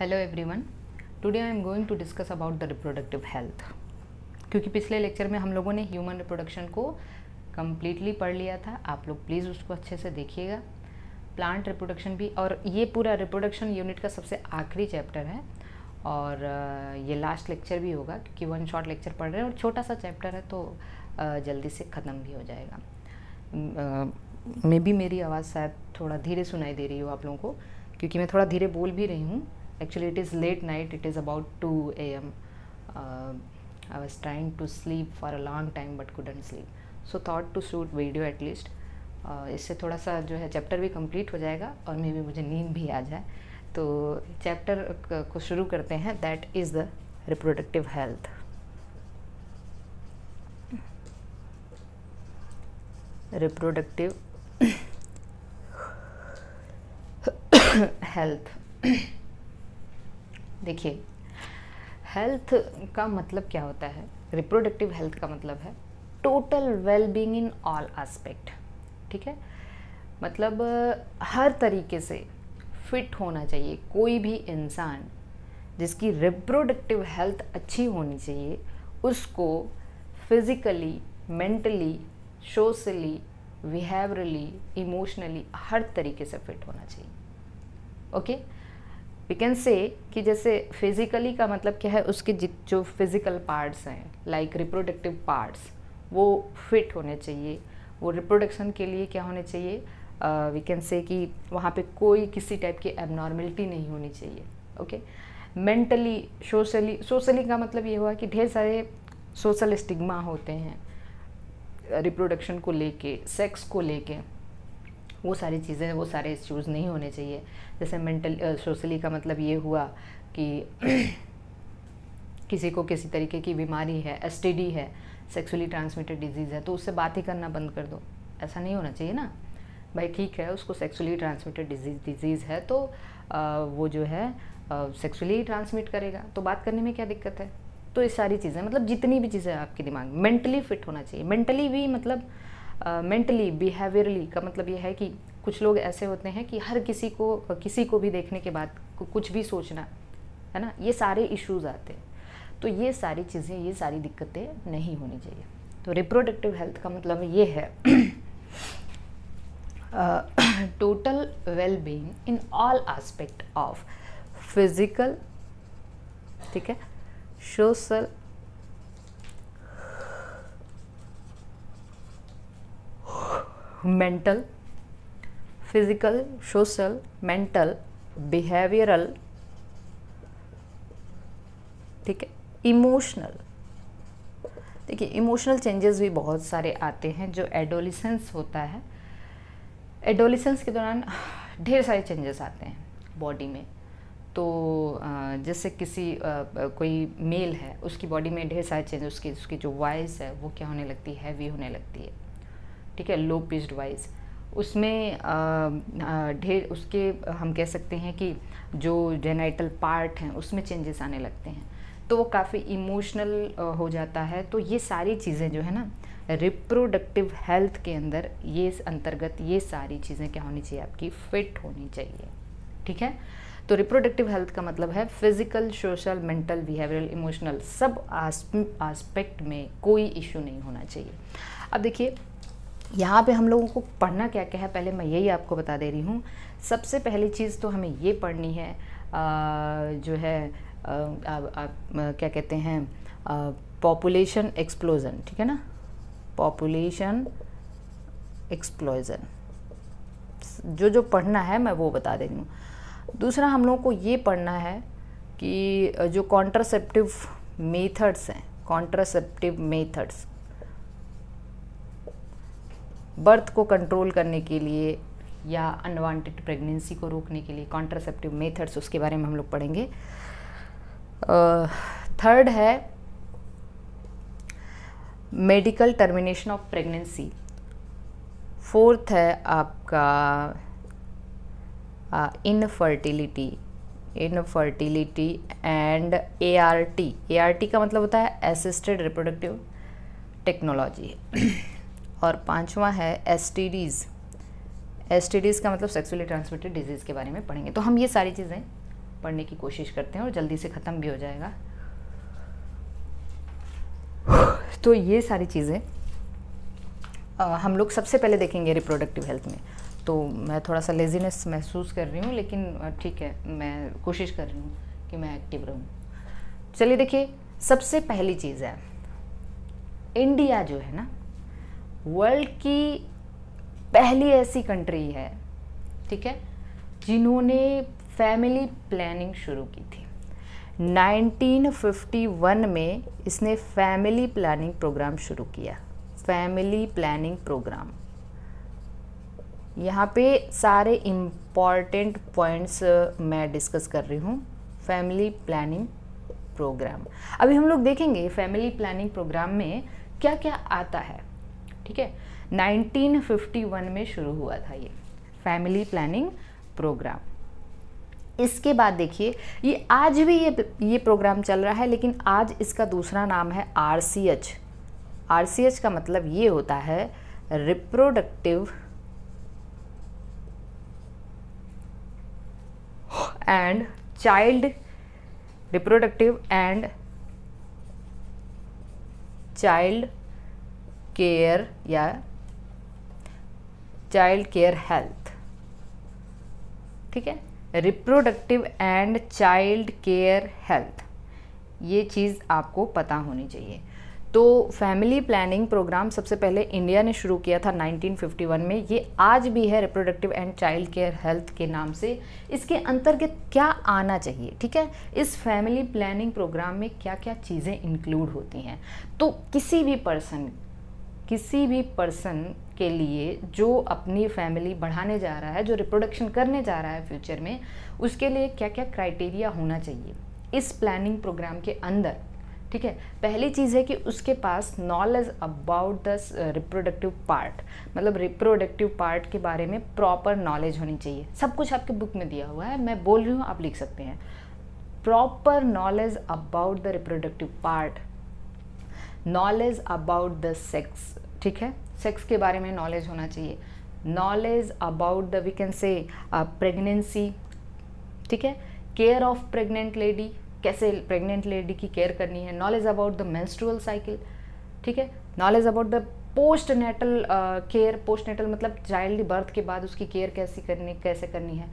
Hello everyone today I am going to discuss about the reproductive health क्योंकि पिछले lecture में हम लोगों ने ह्यूमन रिप्रोडक्शन को कम्प्लीटली पढ़ लिया था आप लोग प्लीज़ उसको अच्छे से देखिएगा प्लांट रिप्रोडक्शन भी और ये पूरा रिप्रोडक्शन यूनिट का सबसे आखिरी चैप्टर है और ये लास्ट लेक्चर भी होगा क्योंकि वन शॉर्ट लेक्चर पढ़ रहे हैं और छोटा सा चैप्टर है तो जल्दी से ख़त्म भी हो जाएगा मे बी मेरी आवाज़ शायद थोड़ा धीरे सुनाई दे रही हो आप लोगों को क्योंकि मैं थोड़ा धीरे बोल भी रही हूँ actually it is late night it is about 2 a.m uh, i was trying to sleep for a long time but couldn't sleep so thought to shoot video at least uh, इससे थोड़ा सा जो है चैप्टर भी complete हो जाएगा और मे भी मुझे नींद भी आ जाए तो चैप्टर को शुरू करते हैं that is the reproductive health reproductive health देखिए हेल्थ का मतलब क्या होता है रिप्रोडक्टिव हेल्थ का मतलब है total wellbeing in all aspect ठीक है मतलब हर तरीके से फिट होना चाहिए कोई भी इंसान जिसकी रिप्रोडक्टिव हेल्थ अच्छी होनी चाहिए उसको physically mentally socially behaviourally emotionally हर तरीके से फिट होना चाहिए okay okay? We can say कि जैसे फिज़िकली का मतलब क्या है उसके जित जो फिज़िकल पार्ट्स हैं लाइक रिप्रोडक्टिव पार्ट्स वो फिट होने चाहिए वो रिप्रोडक्शन के लिए क्या होने चाहिए वी कैन से कि वहाँ पे कोई किसी टाइप की एबनॉर्मेलिटी नहीं होनी चाहिए ओके मेंटली सोशली सोशली का मतलब ये हुआ कि ढेर सारे सोशल स्टिग्मा होते हैं रिप्रोडक्शन को लेके सेक्स को लेके वो सारी चीज़ें वो सारे इश्यूज़ नहीं होने चाहिए जैसे मेंटल सोशली का मतलब ये हुआ कि किसी को किसी तरीके की बीमारी है एस है सेक्सुअली ट्रांसमिटेड डिजीज़ है तो उससे बात ही करना बंद कर दो ऐसा नहीं होना चाहिए ना भाई ठीक है उसको सेक्सुअली ट्रांसमिटेड डिजीज डिजीज़ है तो आ, वो जो है सेक्सुअली ट्रांसमिट करेगा तो बात करने में क्या दिक्कत है तो ये सारी चीज़ें मतलब जितनी भी चीज़ें आपके दिमाग मेंटली फिट होना चाहिए मेंटली भी मतलब मेंटली बिहेवियरली का मतलब ये है कि कुछ लोग ऐसे होते हैं कि हर किसी को किसी को भी देखने के बाद कुछ भी सोचना है ना ये सारे इश्यूज आते हैं तो ये सारी चीज़ें ये सारी दिक्कतें नहीं होनी चाहिए तो रिप्रोडक्टिव हेल्थ का मतलब ये है total well being in all aspect of physical ठीक है social mental physical social mental behavioural ठीक है इमोशनल देखिए इमोशनल चेंजेस भी बहुत सारे आते हैं जो एडोलिसेंस होता है एडोलिसेंस के दौरान ढेर सारे चेंजेस आते हैं बॉडी में तो जैसे किसी कोई मेल है उसकी बॉडी में ढेर सारे चेंजेस उसकी उसकी जो वॉइस है वो क्या होने लगती है हैवी होने लगती है ठीक है लो पिस्ड वाइज उसमें ढेर उसके हम कह सकते हैं कि जो जेनाइटल पार्ट हैं उसमें चेंजेस आने लगते हैं तो वो काफ़ी इमोशनल हो जाता है तो ये सारी चीज़ें जो है ना रिप्रोडक्टिव हेल्थ के अंदर ये अंतर्गत ये सारी चीज़ें क्या होनी चाहिए आपकी फिट होनी चाहिए ठीक है तो रिप्रोडक्टिव हेल्थ का मतलब है physical social mental behavioural emotional सब आस्पेक्ट में कोई इशू नहीं होना चाहिए अब देखिए यहाँ पे हम लोगों को पढ़ना क्या क्या है पहले मैं यही आपको बता दे रही हूँ सबसे पहली चीज़ तो हमें ये पढ़नी है आ, जो है आप क्या कहते हैं पॉपुलेशन एक्सप्लोजन ठीक है ना पॉपुलेशन एक्सप्लोजन जो जो पढ़ना है मैं वो बता दे रही हूँ दूसरा हम लोगों को ये पढ़ना है कि जो कॉन्ट्रासेप्टिव मेथड्स हैं कॉन्ट्रासेप्टिव मेथड्स बर्थ को कंट्रोल करने के लिए या अनवांटेड प्रेगनेंसी को रोकने के लिए कॉन्ट्रासेप्टिव मेथड्स उसके बारे में हम लोग पढ़ेंगे थर्ड है medical termination of pregnancy fourth है आपका infertility infertility and A R T A R T का मतलब होता है असिस्टेड रिप्रोडक्टिव टेक्नोलॉजी और पांचवा है एस एस का मतलब सेक्सुअली ट्रांसमिटेड डिजीज़ के बारे में पढ़ेंगे तो हम ये सारी चीज़ें पढ़ने की कोशिश करते हैं और जल्दी से ख़त्म भी हो जाएगा तो ये सारी चीज़ें हम लोग सबसे पहले देखेंगे रिप्रोडक्टिव हेल्थ में तो मैं थोड़ा सा लेजीनेस महसूस कर रही हूँ लेकिन ठीक है मैं कोशिश कर रही हूँ कि मैं एक्टिव रहूँ चलिए देखिए सबसे पहली चीज़ है इंडिया जो है ना वर्ल्ड की पहली ऐसी कंट्री है ठीक है जिन्होंने फैमिली प्लानिंग शुरू की थी 1951 में इसने फैमिली प्लानिंग प्रोग्राम शुरू किया फैमिली प्लानिंग प्रोग्राम यहाँ पे सारे इम्पॉर्टेंट पॉइंट्स मैं डिस्कस कर रही हूँ फैमिली प्लानिंग प्रोग्राम अभी हम लोग देखेंगे फैमिली प्लानिंग प्रोग्राम में क्या क्या आता है ठीक है 1951 में शुरू हुआ था ये फैमिली प्लानिंग प्रोग्राम इसके बाद देखिए ये आज भी ये ये प्रोग्राम चल रहा है लेकिन आज इसका दूसरा नाम है R C H R C H का मतलब ये होता है reproductive and child reproductive and child care या चाइल्ड केयर हेल्थ ठीक है reproductive and child care health ये चीज़ आपको पता होनी चाहिए तो फैमिली प्लानिंग प्रोग्राम सबसे पहले इंडिया ने शुरू किया था 1951 में ये आज भी है reproductive and child care health के नाम से इसके अंतर्गत क्या आना चाहिए ठीक है इस फैमिली प्लानिंग प्रोग्राम में क्या क्या चीज़ें इंक्लूड होती हैं तो किसी भी पर्सन किसी भी पर्सन के लिए जो अपनी फैमिली बढ़ाने जा रहा है जो रिप्रोडक्शन करने जा रहा है फ्यूचर में उसके लिए क्या क्या क्राइटेरिया होना चाहिए इस प्लानिंग प्रोग्राम के अंदर ठीक है पहली चीज़ है कि उसके पास knowledge about the reproductive part मतलब रिप्रोडक्टिव पार्ट के बारे में प्रॉपर नॉलेज होनी चाहिए सब कुछ आपके बुक में दिया हुआ है मैं बोल रही हूँ आप लिख सकते हैं proper knowledge about the reproductive part knowledge about the sex ठीक है सेक्स के बारे में नॉलेज होना चाहिए knowledge about the we can say pregnancy ठीक है केयर ऑफ प्रेग्नेंट लेडी कैसे प्रेग्नेंट लेडी की केयर करनी है knowledge about the menstrual cycle ठीक है knowledge about the postnatal care postnatal मतलब चाइल्ड बर्थ के बाद उसकी केयर कैसी करनी कैसे करनी है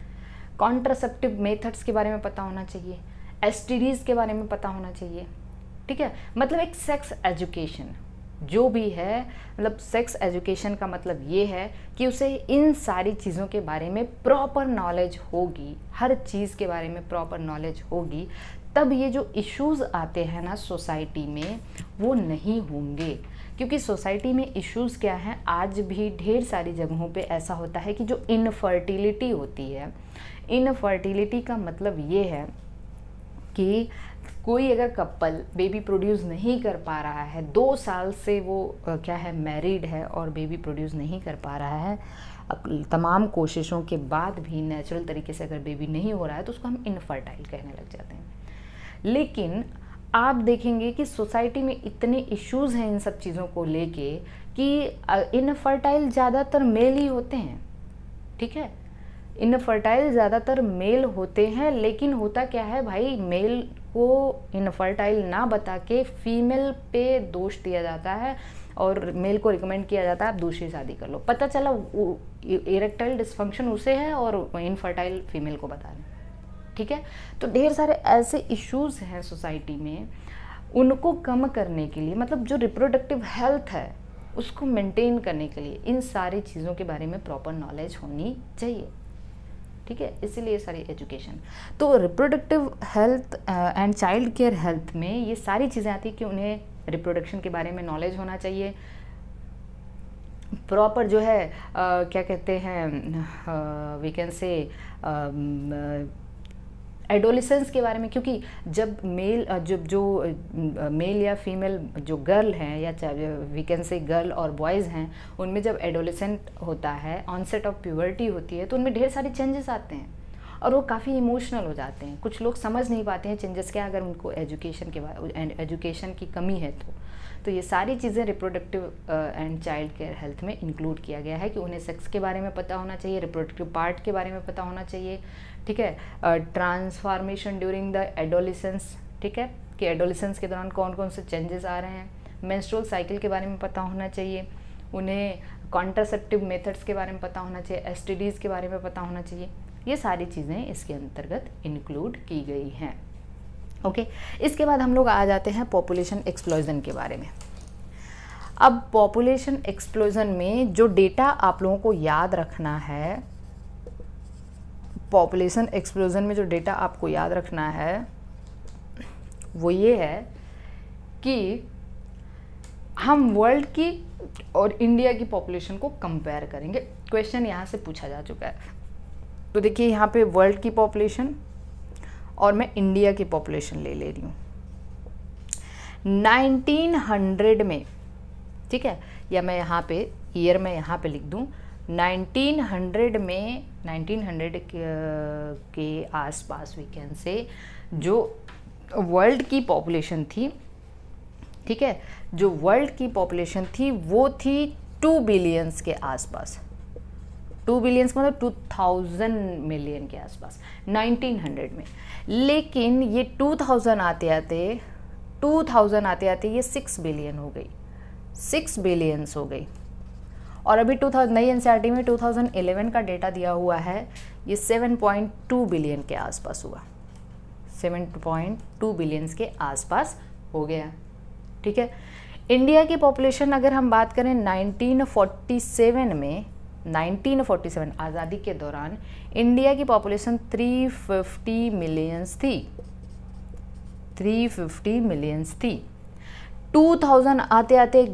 कॉन्ट्रासेप्टिव मेथड्स के बारे में पता होना चाहिए एस के बारे में पता होना चाहिए ठीक है मतलब एक सेक्स एजुकेशन जो भी है मतलब सेक्स एजुकेशन का मतलब ये है कि उसे इन सारी चीज़ों के बारे में प्रॉपर नॉलेज होगी हर चीज़ के बारे में प्रॉपर नॉलेज होगी तब ये जो इश्यूज़ आते हैं ना सोसाइटी में वो नहीं होंगे क्योंकि सोसाइटी में इश्यूज़ क्या हैं आज भी ढेर सारी जगहों पे ऐसा होता है कि जो इनफर्टिलिटी होती है इनफर्टिलिटी का मतलब ये है कि कोई अगर कपल बेबी प्रोड्यूस नहीं कर पा रहा है दो साल से वो क्या है मैरिड है और बेबी प्रोड्यूस नहीं कर पा रहा है तमाम कोशिशों के बाद भी नेचुरल तरीके से अगर बेबी नहीं हो रहा है तो उसको हम इनफर्टाइल कहने लग जाते हैं लेकिन आप देखेंगे कि सोसाइटी में इतने इश्यूज हैं इन सब चीज़ों को लेके कि इनफर्टाइल ज़्यादातर मेल ही होते हैं ठीक है इनफर्टाइल ज़्यादातर मेल होते हैं लेकिन होता क्या है भाई मेल को इनफर्टाइल ना बता के फीमेल पे दोष दिया जाता है और मेल को रिकमेंड किया जाता है आप दूसरी शादी कर लो पता चला इरेक्टाइल डिस्फंक्शन उसे है और इनफर्टाइल फीमेल को बता रहे ठीक है तो ढेर सारे ऐसे इश्यूज हैं सोसाइटी में उनको कम करने के लिए मतलब जो रिप्रोडक्टिव हेल्थ है उसको मेंटेन करने के लिए इन सारी चीज़ों के बारे में प्रॉपर नॉलेज होनी चाहिए ठीक है इसीलिए सारी एजुकेशन तो reproductive health and child care health में ये सारी चीज़ें आती कि उन्हें रिप्रोडक्शन के बारे में नॉलेज होना चाहिए प्रॉपर जो है आ, uh, क्या कहते हैं वी कैन से एडोलिसेंस के बारे में क्योंकि जब मेल जब जो मेल या फीमेल जो गर्ल हैं या चाहे वी कैन से गर्ल और बॉयज़ हैं उनमें जब एडोलिसेंट होता है ऑनसेट ऑफ प्यूबर्टी होती है तो उनमें ढेर सारे चेंजेस आते हैं और वो काफ़ी इमोशनल हो जाते हैं कुछ लोग समझ नहीं पाते हैं चेंजेस क्या अगर उनको एजुकेशन के बारे एजुकेशन की कमी है तो तो ये सारी चीज़ें reproductive and child care health में इंक्लूड किया गया है कि उन्हें सेक्स के बारे में पता होना चाहिए रिप्रोडक्टिव पार्ट के बारे में पता होना चाहिए ठीक है ट्रांसफॉर्मेशन ड्यूरिंग द एडोलिसंस ठीक है कि एडोलिसंस के दौरान कौन कौन से चेंजेस आ रहे हैं मेंस्ट्रुअल साइकिल के बारे में पता होना चाहिए उन्हें कॉन्ट्रासेप्टिव मेथड्स के बारे में पता होना चाहिए एसटीडीज़ के बारे में पता होना चाहिए ये सारी चीज़ें इसके अंतर्गत इंक्लूड की गई हैं ओके इसके बाद हम लोग आ जाते हैं पॉपुलेशन एक्सप्लोजन के बारे में अब पॉपुलेशन एक्सप्लोजन में जो डेटा आप लोगों को याद रखना है पॉपुलेशन एक्सप्लोजन में जो डेटा आपको याद रखना है वो ये है कि हम वर्ल्ड की और इंडिया की पॉपुलेशन को कंपेयर करेंगे क्वेश्चन यहाँ से पूछा जा चुका है तो देखिए यहाँ पे वर्ल्ड की पॉपुलेशन और मैं इंडिया की पॉपुलेशन ले ले रही हूँ 1900 में ठीक है या मैं यहाँ पे ईयर में यहाँ पे लिख दूँ 1900 में 1900 के आसपास वी कैन से जो वर्ल्ड की पॉपुलेशन थी ठीक है जो वर्ल्ड की पॉपुलेशन थी वो थी टू बिलियंस के आसपास टू बिलियंस मतलब टू थाउजेंड मिलियन के आसपास 1900 में लेकिन ये 2000 आते आते 2000 आते आते ये सिक्स बिलियन हो गई सिक्स बिलियंस हो गई और अभी टू थाउजेंड नई एन में 2011 का डेटा दिया हुआ है ये 7.2 बिलियन के आसपास हुआ 7.2 बिलियंस के आसपास हो गया ठीक है इंडिया की पॉपुलेशन अगर हम बात करें 1947 में 1947 आज़ादी के दौरान इंडिया की पॉपुलेशन 350 मिलियंस थी 350 मिलियंस थी 2000 आते आते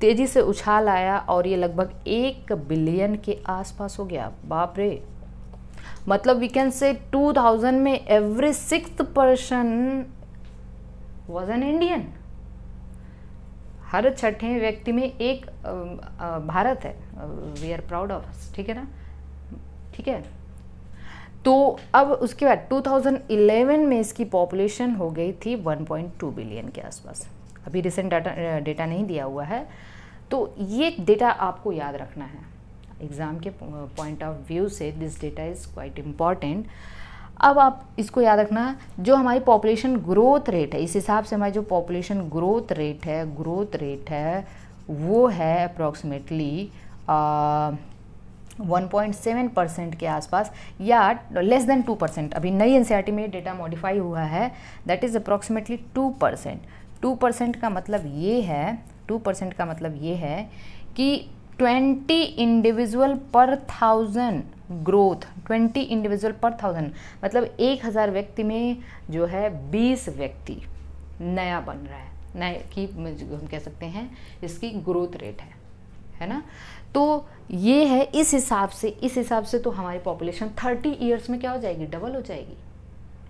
तेज़ी से उछाल आया और ये लगभग एक बिलियन के आसपास हो गया बाप रे मतलब वी कैन से 2000 में every six person was an Indian हर छठे व्यक्ति में एक भारत है वी आर प्राउड ऑफ ठीक है ना ठीक है तो अब उसके बाद 2011 में इसकी पॉपुलेशन हो गई थी 1.2 बिलियन के आसपास अभी रिसेंट डाटा डेटा नहीं दिया हुआ है तो ये डेटा आपको याद रखना है एग्ज़ाम के पॉइंट ऑफ व्यू से this data is quite important अब आप इसको याद रखना जो हमारी पॉपुलेशन ग्रोथ रेट है इस हिसाब से हमारी जो पॉपुलेशन ग्रोथ रेट है ग्रोथ रेट है वो है approximately one point seven percent के आसपास या लेस देन टू परसेंट अभी नई एन e में डेटा मॉडिफाई हुआ है that is approximately two percent two percent का मतलब ये है टू परसेंट का मतलब ये है कि twenty individual per thousand growth twenty individual per thousand मतलब एक हज़ार व्यक्ति में जो है बीस व्यक्ति नया बन रहा है नए की हम कह सकते हैं इसकी ग्रोथ रेट है है ना तो ये है इस हिसाब से इस हिसाब से तो हमारी पॉपुलेशन थर्टी ईयर्स में क्या हो जाएगी डबल हो जाएगी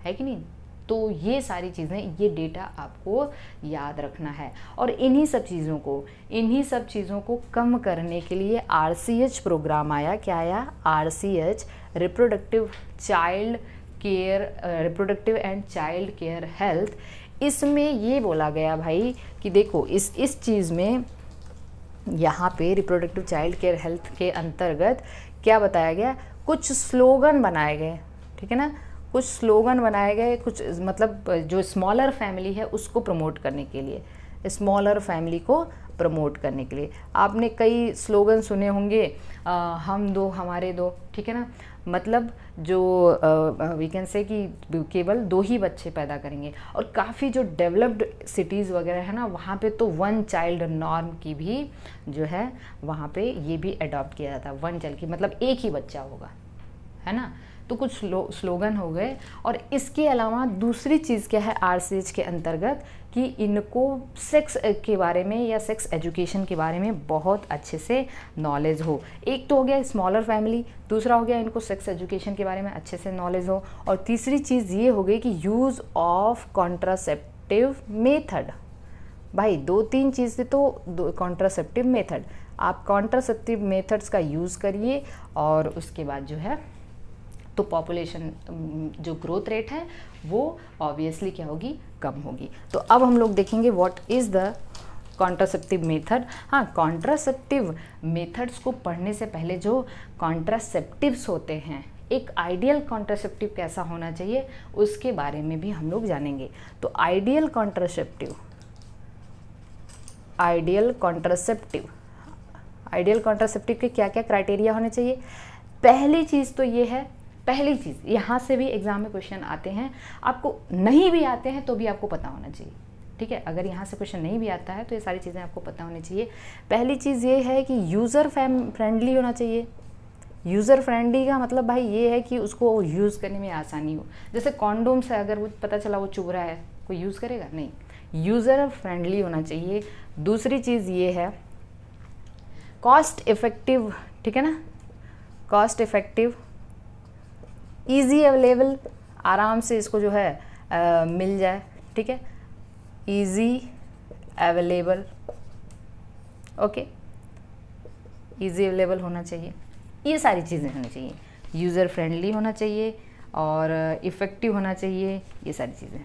है कि नहीं तो ये सारी चीज़ें ये डेटा आपको याद रखना है और इन्हीं सब चीज़ों को इन्हीं सब चीज़ों को कम करने के लिए आर प्रोग्राम आया क्या आया R C H reproductive child care reproductive and child care health इसमें ये बोला गया भाई कि देखो इस इस चीज़ में यहाँ पे रिप्रोडक्टिव चाइल्ड केयर हेल्थ के अंतर्गत क्या बताया गया कुछ स्लोगन बनाए गए ठीक है ना कुछ स्लोगन बनाए गए कुछ मतलब जो स्मॉलर फैमिली है उसको प्रमोट करने के लिए स्मॉलर फैमिली को प्रमोट करने के लिए आपने कई स्लोगन सुने होंगे हम दो हमारे दो ठीक है ना मतलब जो वी कैन से कि केवल दो ही बच्चे पैदा करेंगे और काफ़ी जो डेवलप्ड सिटीज़ वगैरह है ना वहाँ पे तो वन चाइल्ड नॉर्म की भी जो है वहाँ पे ये भी अडॉप्ट किया जाता है वन चाइल्ड की मतलब एक ही बच्चा होगा है ना तो कुछ स्लोगन हो गए और इसके अलावा दूसरी चीज़ क्या है आर के अंतर्गत कि इनको सेक्स के बारे में या सेक्स एजुकेशन के बारे में बहुत अच्छे से नॉलेज हो एक तो हो गया स्मॉलर फैमिली दूसरा हो गया इनको सेक्स एजुकेशन के बारे में अच्छे से नॉलेज हो और तीसरी चीज़ ये हो गई कि यूज़ ऑफ कॉन्ट्रासेप्टिव मेथड भाई दो तीन चीज़ें तो कॉन्ट्रासेप्टिव मेथड आप कॉन्ट्रासेप्टिव मेथड्स का यूज़ करिए और उसके बाद जो है तो पॉपुलेशन um, जो ग्रोथ रेट है वो ऑब्वियसली क्या होगी कम होगी तो अब हम लोग देखेंगे what is the contraceptive method हाँ कॉन्ट्रासेप्टिव मेथड्स को पढ़ने से पहले जो कॉन्ट्रासेप्टिवस होते हैं एक आइडियल कॉन्ट्रासेप्टिव कैसा होना चाहिए उसके बारे में भी हम लोग जानेंगे तो ideal contraceptive ideal contraceptive ideal contraceptive के क्या क्या क्राइटेरिया होने चाहिए पहली चीज़ तो ये है पहली चीज़ यहाँ से भी एग्ज़ाम में क्वेश्चन आते हैं आपको नहीं भी आते हैं तो भी आपको पता होना चाहिए ठीक है अगर यहाँ से क्वेश्चन नहीं भी आता है तो ये सारी चीज़ें आपको पता होनी चाहिए पहली चीज़ ये है कि यूज़र फैम फ्रेंडली होना चाहिए यूज़र फ्रेंडली का मतलब भाई ये है कि उसको यूज़ करने में आसानी हो जैसे कॉन्डोम्स है अगर वो पता चला वो चुभ रहा है कोई यूज़ करेगा नहीं यूज़र फ्रेंडली होना चाहिए दूसरी चीज़ ये है कॉस्ट इफ़ेक्टिव ठीक है ना कॉस्ट इफ़ेक्टिव ईजी अवेलेबल आराम से इसको जो है आ, मिल जाए ठीक है easy available okay easy available होना चाहिए ये सारी चीज़ें होनी चाहिए यूज़र फ्रेंडली होना चाहिए और इफ़ेक्टिव होना चाहिए ये सारी चीज़ें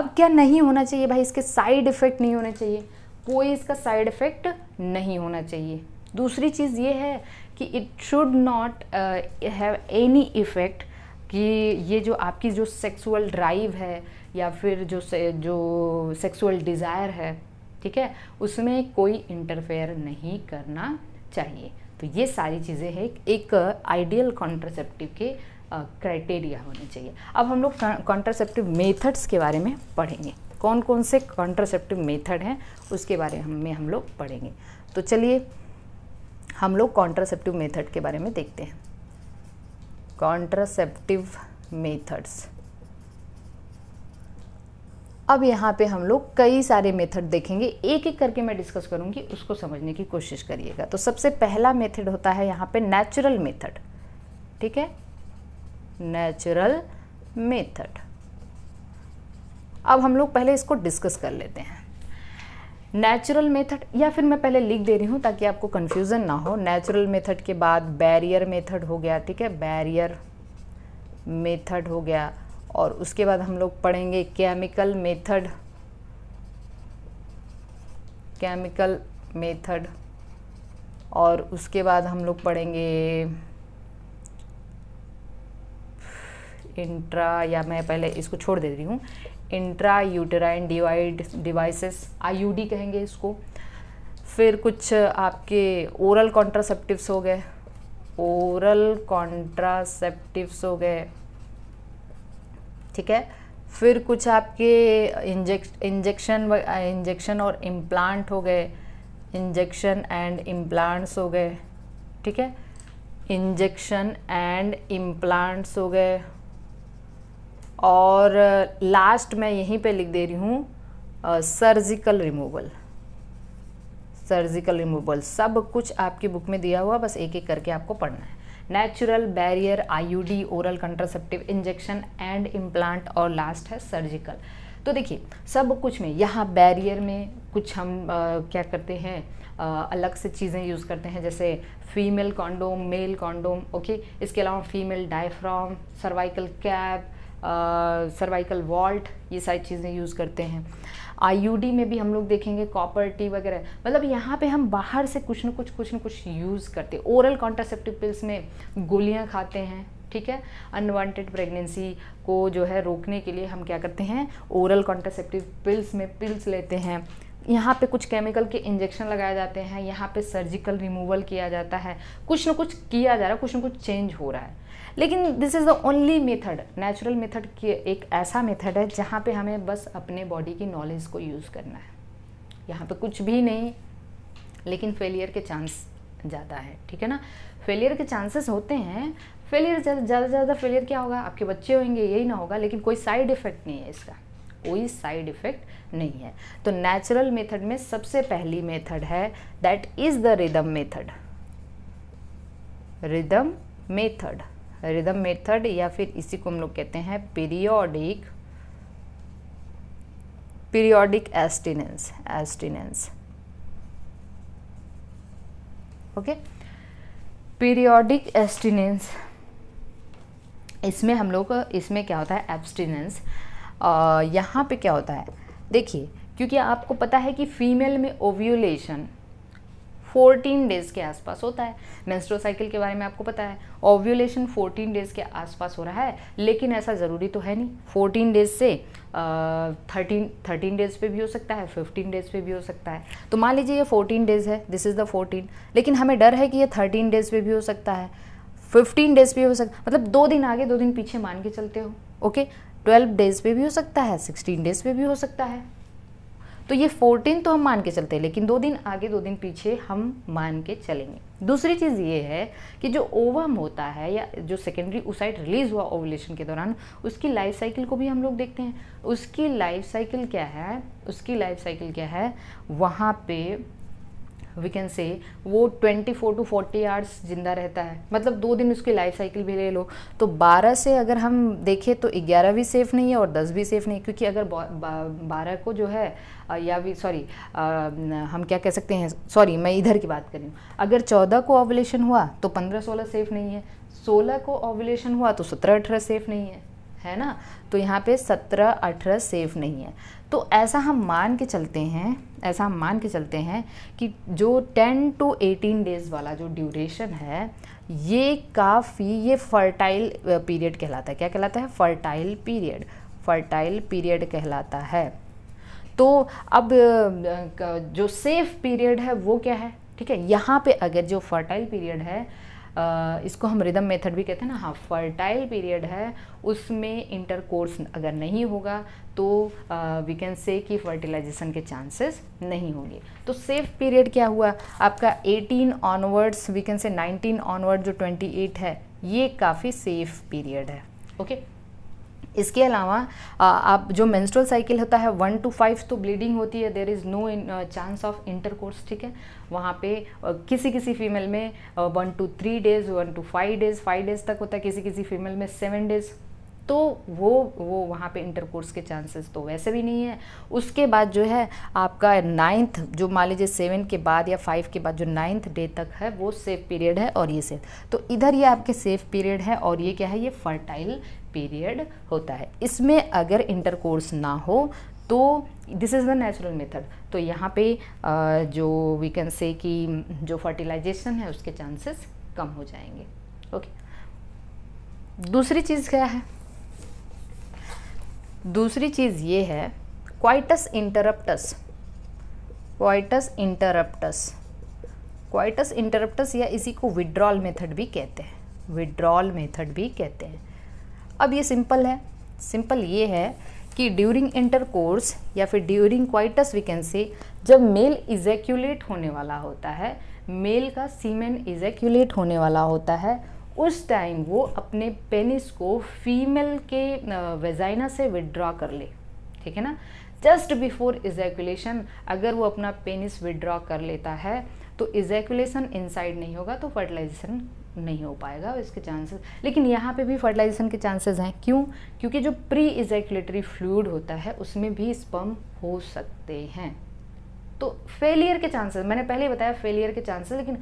अब क्या नहीं होना चाहिए भाई इसके साइड इफ़ेक्ट नहीं होने चाहिए कोई इसका साइड इफ़ेक्ट नहीं होना चाहिए दूसरी चीज़ ये है कि it should not have any effect कि ये जो आपकी जो सेक्सुअल ड्राइव है या फिर जो से, जो सेक्सुअल डिज़ायर है ठीक है उसमें कोई इंटरफेयर नहीं करना चाहिए तो ये सारी चीज़ें हैं एक आइडियल कॉन्ट्रासेप्टिव के क्राइटेरिया uh, होने चाहिए अब हम लोग कॉन्ट्रासेप्टिव मेथड्स के बारे में पढ़ेंगे कौन कौन से कॉन्ट्रासेप्टिव मेथड हैं उसके बारे में हम लोग पढ़ेंगे तो चलिए हम लोग कॉन्ट्रासेप्टिव मेथड के बारे में देखते हैं कॉन्ट्रासेप्टिव मेथड्स अब यहाँ पे हम लोग कई सारे मेथड देखेंगे एक एक करके मैं डिस्कस करूँगी उसको समझने की कोशिश करिएगा तो सबसे पहला मेथड होता है यहाँ पे नेचुरल मेथड ठीक है नेचुरल मेथड अब हम लोग पहले इसको डिस्कस कर लेते हैं नेचुरल मेथड या फिर मैं पहले लिख दे रही हूँ ताकि आपको कन्फ्यूज़न ना हो नेचुरल मेथड के बाद बैरियर मेथड हो गया ठीक है बैरियर मेथड हो गया और उसके बाद हम लोग पढ़ेंगे केमिकल मेथड केमिकल मेथड और उसके बाद हम लोग पढ़ेंगे इंट्रा या मैं पहले इसको छोड़ दे रही हूँ intra uterine divide devices IUD कहेंगे इसको फिर कुछ आपके ओरल कॉन्ट्रासेप्टिव्स हो गए ओरल कॉन्ट्रासेप्टिव्स हो गए ठीक है फिर कुछ आपके इंजेक्शन इंजेक्शन और इम्प्लांट हो गए इंजेक्शन एंड इम्प्लांट्स हो गए ठीक है इंजेक्शन एंड इम्प्लांट्स हो गए और लास्ट मैं यहीं पे लिख दे रही हूँ सर्जिकल रिमूवल सर्जिकल रिमूवल सब कुछ आपकी बुक में दिया हुआ बस एक एक करके आपको पढ़ना है natural barrier IUD oral contraceptive injection and implant और लास्ट है सर्जिकल तो देखिए सब कुछ में यहाँ बैरियर में कुछ हम आ, क्या करते हैं आ, अलग से चीज़ें यूज़ करते हैं जैसे female condom male condom okay इसके अलावा female diaphragm cervical cap cervical vault ये सारी चीज़ें यूज़ करते हैं आईयूडी में भी हम लोग देखेंगे कॉपर टी वगैरह मतलब यहाँ पे हम बाहर से कुछ न कुछ कुछ न कुछ यूज़ करते ओरल कॉन्ट्रासेप्टिव पिल्स में गोलियाँ खाते हैं ठीक है अनवांटेड प्रेगनेंसी को जो है रोकने के लिए हम क्या करते हैं ओरल कॉन्ट्रासेप्टिव पिल्स में पिल्स लेते हैं यहाँ पे कुछ केमिकल के इंजेक्शन लगाए जाते हैं यहाँ पे सर्जिकल रिमूवल किया जाता है कुछ न कुछ किया जा रहा है कुछ न कुछ चेंज हो रहा है लेकिन this is the only method natural method एक ऐसा मेथड है जहाँ पे हमें बस अपने बॉडी की नॉलेज को यूज़ करना है यहाँ पे कुछ भी नहीं लेकिन फेलियर के चांस ज़्यादा है ठीक है ना फेलियर के चांसेस होते हैं फेलियर ज़्यादा ज़्यादा फेलियर क्या होगा आपके बच्चे होंगे यही ना होगा लेकिन कोई साइड इफ़ेक्ट नहीं है इसका कोई साइड इफ़ेक्ट नहीं है तो नेचुरल मेथड में सबसे पहली मेथड है that is the rhythm method rhythm method rhythm method या फिर इसी को हम लोग कहते हैं periodic periodic abstinence abstinence okay periodic abstinence इसमें हम लोग इसमें क्या होता है एब्सटिनेंस यहाँ पे क्या होता है देखिए क्योंकि आपको पता है कि फीमेल में ओव्यूलेशन 14 डेज के आसपास होता है मेंस्ट्रुअल साइकिल के बारे में आपको पता है ओव्यूलेशन 14 डेज के आसपास हो रहा है लेकिन ऐसा ज़रूरी तो है नहीं 14 डेज से थर्टीन थर्टीन डेज पे भी हो सकता है फिफ्टीन डेज पे भी हो सकता है तो मान लीजिए ये फोर्टीन डेज है दिस इज़ द फोर्टीन लेकिन हमें डर है कि ये थर्टीन डेज पे भी हो सकता है फिफ्टीन डेज पे हो सकता मतलब दो दिन आगे दो दिन पीछे मान के चलते हो ओके ट्वेल्व डेज पे भी हो सकता है सिक्सटीन डेज पे भी हो सकता है तो ये फोर्टीन तो हम मान के चलते हैं लेकिन दो दिन आगे दो दिन पीछे हम मान के चलेंगे दूसरी चीज़ ये है कि जो ओवम होता है या जो सेकेंडरी उसाइट रिलीज़ हुआ ओवलेशन के दौरान उसकी लाइफ साइकिल को भी हम लोग देखते हैं उसकी लाइफ साइकिल क्या है उसकी लाइफ साइकिल क्या है वहाँ पे वी कैन से वो 24 टू 40 आवर्स जिंदा रहता है मतलब दो दिन उसकी लाइफ साइकिल भी ले लो तो 12 से अगर हम देखें तो 11 भी सेफ़ नहीं है और 10 भी सेफ़ नहीं है क्योंकि अगर 12 को जो है या भी सॉरी हम क्या कह सकते हैं सॉरी मैं इधर की बात करी हूँ अगर चौदह को ऑवलेशन हुआ तो पंद्रह सोलह सेफ नहीं है सोलह को ऑवलेशन हुआ तो सत्रह अठारह सेफ नहीं है है ना तो यहाँ पे सत्रह अठारह सेफ नहीं है तो ऐसा हम मान के चलते हैं ऐसा हम मान के चलते हैं कि जो टेन टू एटीन डेज़ वाला जो ड्यूरेशन है ये काफ़ी ये फर्टाइल पीरियड कहलाता है क्या कहलाता है फर्टाइल पीरियड फर्टाइल पीरियड कहलाता है तो अब जो सेफ पीरियड है वो क्या है ठीक है यहाँ पे अगर जो फर्टाइल पीरियड है इसको हम रिदम मेथड भी कहते हैं ना हाँ फर्टाइल पीरियड है उसमें इंटरकोर्स अगर नहीं होगा तो वी कैन से कि फर्टिलाइजेशन के चांसेस नहीं होंगे तो सेफ पीरियड क्या हुआ आपका 18 ऑनवर्ड्स वी कैन से 19 ऑनवर्ड जो 28 है ये काफ़ी सेफ पीरियड है ओके okay? इसके अलावा आप जो मेंस्ट्रुअल साइकिल होता है वन टू फाइव तो ब्लीडिंग होती है there is no chance of intercourse ठीक है वहाँ पे किसी किसी फीमेल में one two three days one two five days five days तक होता है किसी किसी फीमेल में सेवन डेज तो वो वो वहाँ पे इंटरकोर्स के चांसेस तो वैसे भी नहीं है उसके बाद जो है आपका नाइन्थ जो मान लीजिए सेवन के बाद या फाइव के बाद जो नाइन्थ डे तक है वो सेफ पीरियड है और ये सेफ तो इधर ये आपके सेफ पीरियड है और ये क्या है ये फर्टाइल पीरियड होता है इसमें अगर इंटरकोर्स ना हो तो this is the natural method तो यहाँ पे जो वी कैन से कि जो फर्टिलाइजेशन है उसके चांसेस कम हो जाएंगे ओके दूसरी चीज़ क्या है दूसरी चीज़ ये है coitus interruptus coitus interruptus coitus interruptus या इसी को विड्रॉल मेथड भी कहते हैं विड्रॉल मेथड भी कहते हैं अब ये सिंपल है सिंपल ये है कि ड्यूरिंग इंटरकोर्स या फिर ड्यूरिंग क्वाइटस वी जब मेल इजैक्यूलेट होने वाला होता है मेल का सीमेन इजैक्यूलेट होने वाला होता है उस टाइम वो अपने पेनिस को फीमेल के वेजाइना से विड्रॉ कर ले ठीक है ना जस्ट बिफोर इजैक्यूलेशन अगर वो अपना पेनिस विड्रॉ कर लेता है तो इजैकुलेशन इनसाइड नहीं होगा तो फर्टिलाइजेशन नहीं हो पाएगा इसके चांसेस लेकिन यहाँ पे भी फर्टिलाइजेशन के चांसेस हैं क्यों क्योंकि जो प्री इजैकुलेटरी फ्लूड होता है उसमें भी स्पर्म हो सकते हैं तो फेलियर के चांसेस मैंने पहले ही बताया फेलियर के चांसेस लेकिन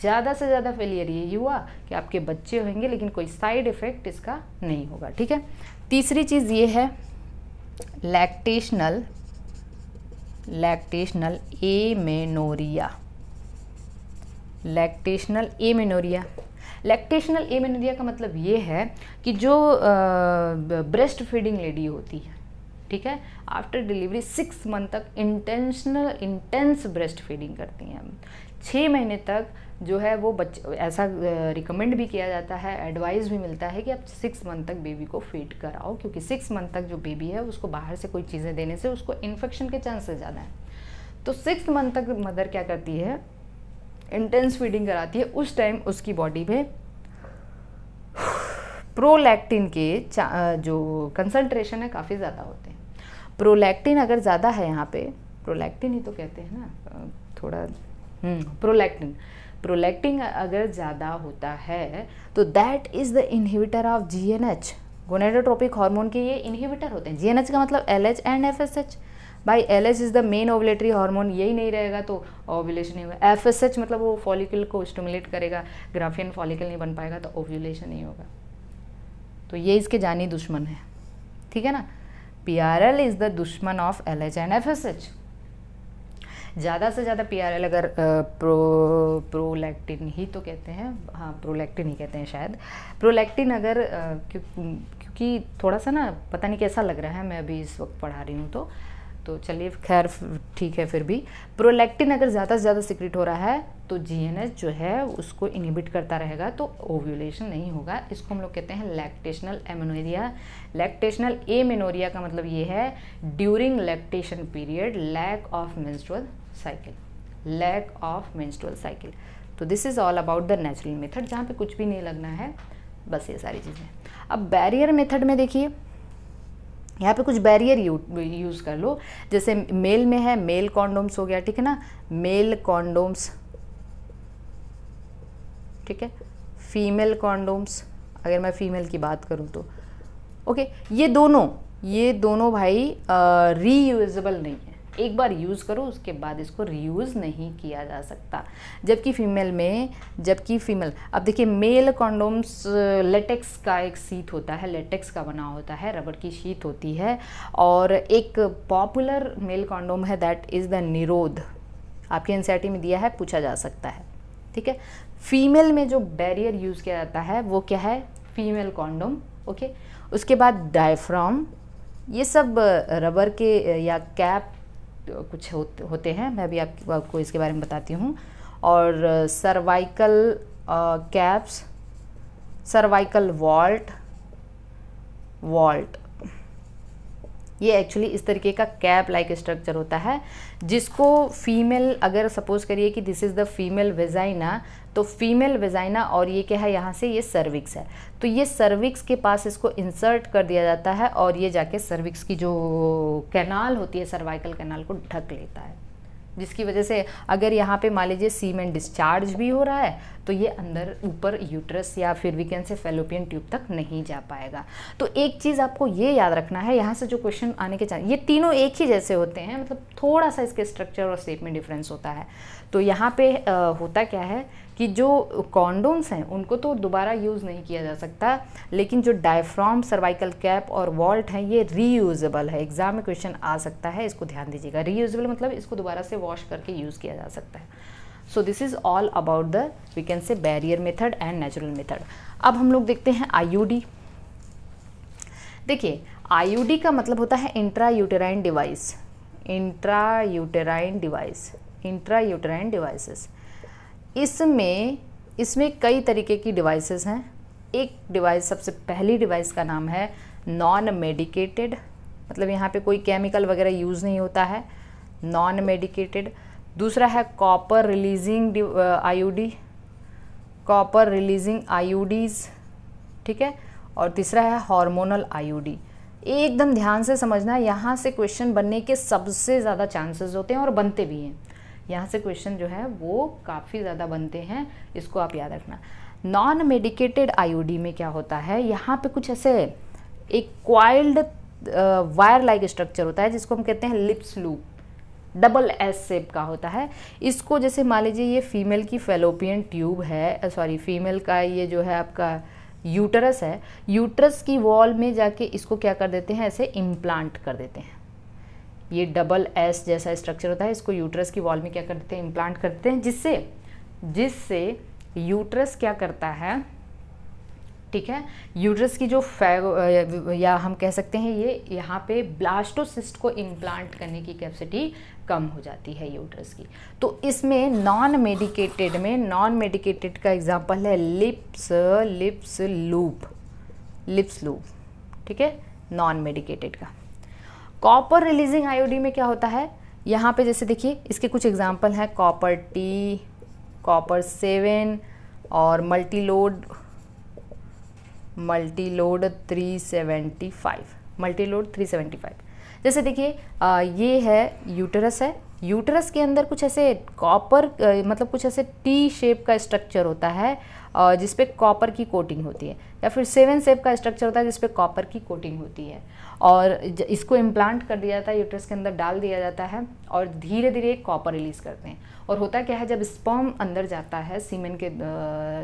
ज़्यादा से ज़्यादा फेलियर ये हुआ कि आपके बच्चे होंगे लेकिन कोई साइड इफ़ेक्ट इसका नहीं होगा ठीक है तीसरी चीज़ ये है lactational lactational amenorrhea lactational amenorrhea lactational amenorrhea का मतलब ये है कि जो ब्रेस्ट फीडिंग लेडी होती है ठीक है आफ्टर डिलीवरी सिक्स मंथ तक इंटेंशनल इंटेंस ब्रेस्ट फीडिंग करती हैं छः महीने तक जो है वो बच्चे ऐसा रिकमेंड भी किया जाता है एडवाइस भी मिलता है कि आप सिक्स मंथ तक बेबी को फीड कराओ क्योंकि सिक्स मंथ तक जो बेबी है उसको बाहर से कोई चीज़ें देने से उसको इन्फेक्शन के चांसेस ज़्यादा हैं तो सिक्स मंथ तक मदर क्या करती है इंटेंस फीडिंग कराती है उस टाइम उसकी बॉडी में प्रोलैक्टिन के जो कंसंट्रेशन है काफ़ी ज़्यादा होते हैं प्रोलैक्टिन अगर ज़्यादा है यहाँ पे प्रोलैक्टिन ही तो कहते हैं ना थोड़ा प्रोलैक्टिन हम्म, प्रोलैक्टिन अगर ज़्यादा होता है तो that is the inhibitor of G N H gonadotropic hormone के ये इनहिबिटर होते हैं जी एन एच का मतलब L H and F S H भाई L is the main ovulatory hormone यही नहीं रहेगा तो ओव्यूलेशन नहीं होगा एफ एस एच मतलब वो फॉलिकल को स्टिमुलेट करेगा ग्राफियन फॉलिकल नहीं बन पाएगा तो ओव्यूलेशन नहीं होगा तो ये इसके जानी दुश्मन है ठीक है ना P R L is the दुश्मन of L H and F S H ज़्यादा से ज़्यादा पी आर एल अगर प्रो प्रोलैक्टिन ही तो कहते हैं हाँ प्रोलैक्टिन ही कहते हैं शायद प्रोलैक्टिन अगर क्योंकि थोड़ा सा ना पता नहीं कैसा लग रहा है मैं अभी इस वक्त पढ़ा रही हूँ तो तो चलिए खैर ठीक है फिर भी प्रोलैक्टिन अगर ज़्यादा से ज़्यादा सिक्रेट हो रहा है तो जी जो है उसको इनिबिट करता रहेगा तो ओव्यूलेशन नहीं होगा इसको हम लोग कहते हैं लैक्टेशनल एमिनोरिया लैक्टेशनल एमिनोरिया का मतलब ये है during lactation period lack of menstrual cycle lack of menstrual cycle तो this is all about the natural method जहाँ पे कुछ भी नहीं लगना है बस ये सारी चीज़ें अब बैरियर मेथड में देखिए यहाँ पे कुछ बैरियर यूज़ कर लो जैसे मेल में है मेल कॉन्डोम्स हो गया ठीक है ना मेल कॉन्डोम्स ठीक है फीमेल कॉन्डोम्स अगर मैं फ़ीमेल की बात करूँ तो ओके ये दोनों ये दोनों भाई रीयूजबल नहीं है एक बार यूज़ करो उसके बाद इसको रीयूज़ नहीं किया जा सकता जबकि फीमेल में जबकि फीमेल अब देखिए मेल कॉन्डोम्स लेटेक्स का एक सीट होता है लेटेक्स का बना होता है रबड़ की शीट होती है और एक पॉपुलर मेल कॉन्डोम है दैट इज़ द निरोध आपके एनसीईआरटी में दिया है पूछा जा सकता है ठीक है फीमेल में जो बैरियर यूज़ किया जाता है वो क्या है फीमेल कॉन्डोम ओके उसके बाद डायफ्राम ये सब रबर के या कैप कुछ होते होते हैं मैं भी आपको आपको इसके बारे में बताती हूँ और cervical caps cervical vault vault ये एक्चुअली इस तरीके का कैप लाइक स्ट्रक्चर होता है जिसको फीमेल अगर सपोज करिए कि this is the female vagina तो फीमेल वेजाइना और ये क्या है यहाँ से ये सर्विक्स है तो ये सर्विक्स के पास इसको इंसर्ट कर दिया जाता है और ये जाके सर्विक्स की जो कैनाल होती है सर्वाइकल कैनाल को ढक लेता है जिसकी वजह से अगर यहाँ पे मान लीजिए सीमेंट डिस्चार्ज भी हो रहा है तो ये अंदर ऊपर यूट्रस या फिर we can say fallopian tube तक नहीं जा पाएगा तो एक चीज़ आपको ये याद रखना है यहाँ से जो क्वेश्चन आने के चांस ये तीनों एक ही जैसे होते हैं मतलब थोड़ा सा इसके स्ट्रक्चर और शेप में डिफरेंस होता है तो यहाँ पे आ, होता क्या है कि जो कॉन्डोम्स हैं उनको तो दोबारा यूज़ नहीं किया जा सकता लेकिन जो डायफ्राम सर्वाइकल कैप और वॉल्ट हैं ये रीयूजेबल है एग्ज़ाम में क्वेश्चन आ सकता है इसको ध्यान दीजिएगा रीयूजेबल मतलब इसको दोबारा से वॉश करके यूज़ किया जा सकता है so this is all about the we can say barrier method and natural method अब हम लोग देखते हैं आईयूडी देखिए आई का मतलब होता है intra uterine device intra uterine device intra uterine devices इसमें इसमें कई तरीके की डिवाइसेस हैं एक डिवाइस सबसे पहली डिवाइस का नाम है नॉन मेडिकेटेड मतलब यहाँ पे कोई केमिकल वगैरह यूज़ नहीं होता है नॉन मेडिकेटेड दूसरा है copper releasing IUD copper releasing IUDs ठीक है और तीसरा है हार्मोनल आईयूडी एकदम ध्यान से समझना यहाँ से क्वेश्चन बनने के सबसे ज़्यादा चांसेस होते हैं और बनते भी हैं यहाँ से क्वेश्चन जो है वो काफ़ी ज़्यादा बनते हैं इसको आप याद रखना नॉन मेडिकेटेड आईओडी में क्या होता है यहाँ पे कुछ ऐसे एक क्वाइल्ड वायर लाइक स्ट्रक्चर होता है जिसको हम कहते हैं Lippes loop double S shape का होता है इसको जैसे मान लीजिए ये फीमेल की फेलोपियन ट्यूब है सॉरी फीमेल का ये जो है आपका यूटरस है यूटरस की वॉल में जाके इसको क्या कर देते हैं ऐसे इम्प्लांट कर देते हैं ये डबल एस जैसा स्ट्रक्चर होता है इसको यूट्रस की वॉल में क्या करते हैं इम्प्लांट करते हैं जिससे जिससे यूट्रस क्या करता है ठीक है यूट्रस की जो फैगो या हम कह सकते हैं ये यहाँ पे ब्लास्टोसिस्ट को इम्प्लांट करने की कैपेसिटी कम हो जाती है यूट्रस की तो इसमें नॉन मेडिकेटेड में नॉन मेडिकेटेड का एग्जांपल है Lippes Lippes loop Lippes loop ठीक है नॉन मेडिकेटेड का कॉपर रिलीजिंग आयोडी में क्या होता है यहाँ पे जैसे देखिए इसके कुछ एग्जाम्पल हैं कॉपर टी कॉपर सेवन और multiload multiload three seventy five multiload three seventy five जैसे देखिए ये है यूटरस है यूटरस के अंदर कुछ ऐसे कॉपर मतलब कुछ ऐसे टी शेप का स्ट्रक्चर होता है जिसपे कॉपर की कोटिंग होती है या फिर सेवन सेप का स्ट्रक्चर होता है जिसपे कॉपर की कोटिंग होती है और इसको इम्प्लांट कर दिया जाता है यूट्रस के अंदर डाल दिया जाता है और धीरे धीरे कॉपर रिलीज करते हैं और होता क्या है जब स्पर्म अंदर जाता है सीमेन के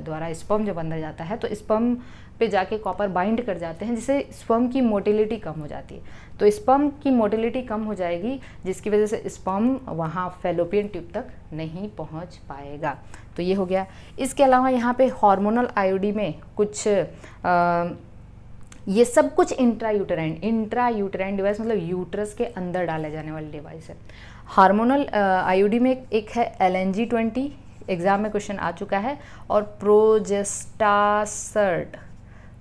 द्वारा स्पर्म जब अंदर जाता है तो स्पर्म पे जाके कॉपर बाइंड कर जाते हैं जिससे स्पर्म की मोटिलिटी कम हो जाती है तो स्पर्म की मोटिलिटी कम हो जाएगी जिसकी वजह से स्पर्म वहाँ फेलोपियन ट्यूब तक नहीं पहुँच पाएगा तो ये हो गया इसके अलावा यहाँ पे हार्मोनल आयोडी में कुछ आ, ये सब कुछ intra uterine intra uterine device मतलब यूट्रस के अंदर डाले जाने वाली डिवाइस है हार्मोनल आईयूडी में एक है L N G twenty exam में क्वेश्चन आ चुका है और प्रोजेस्टासर्ट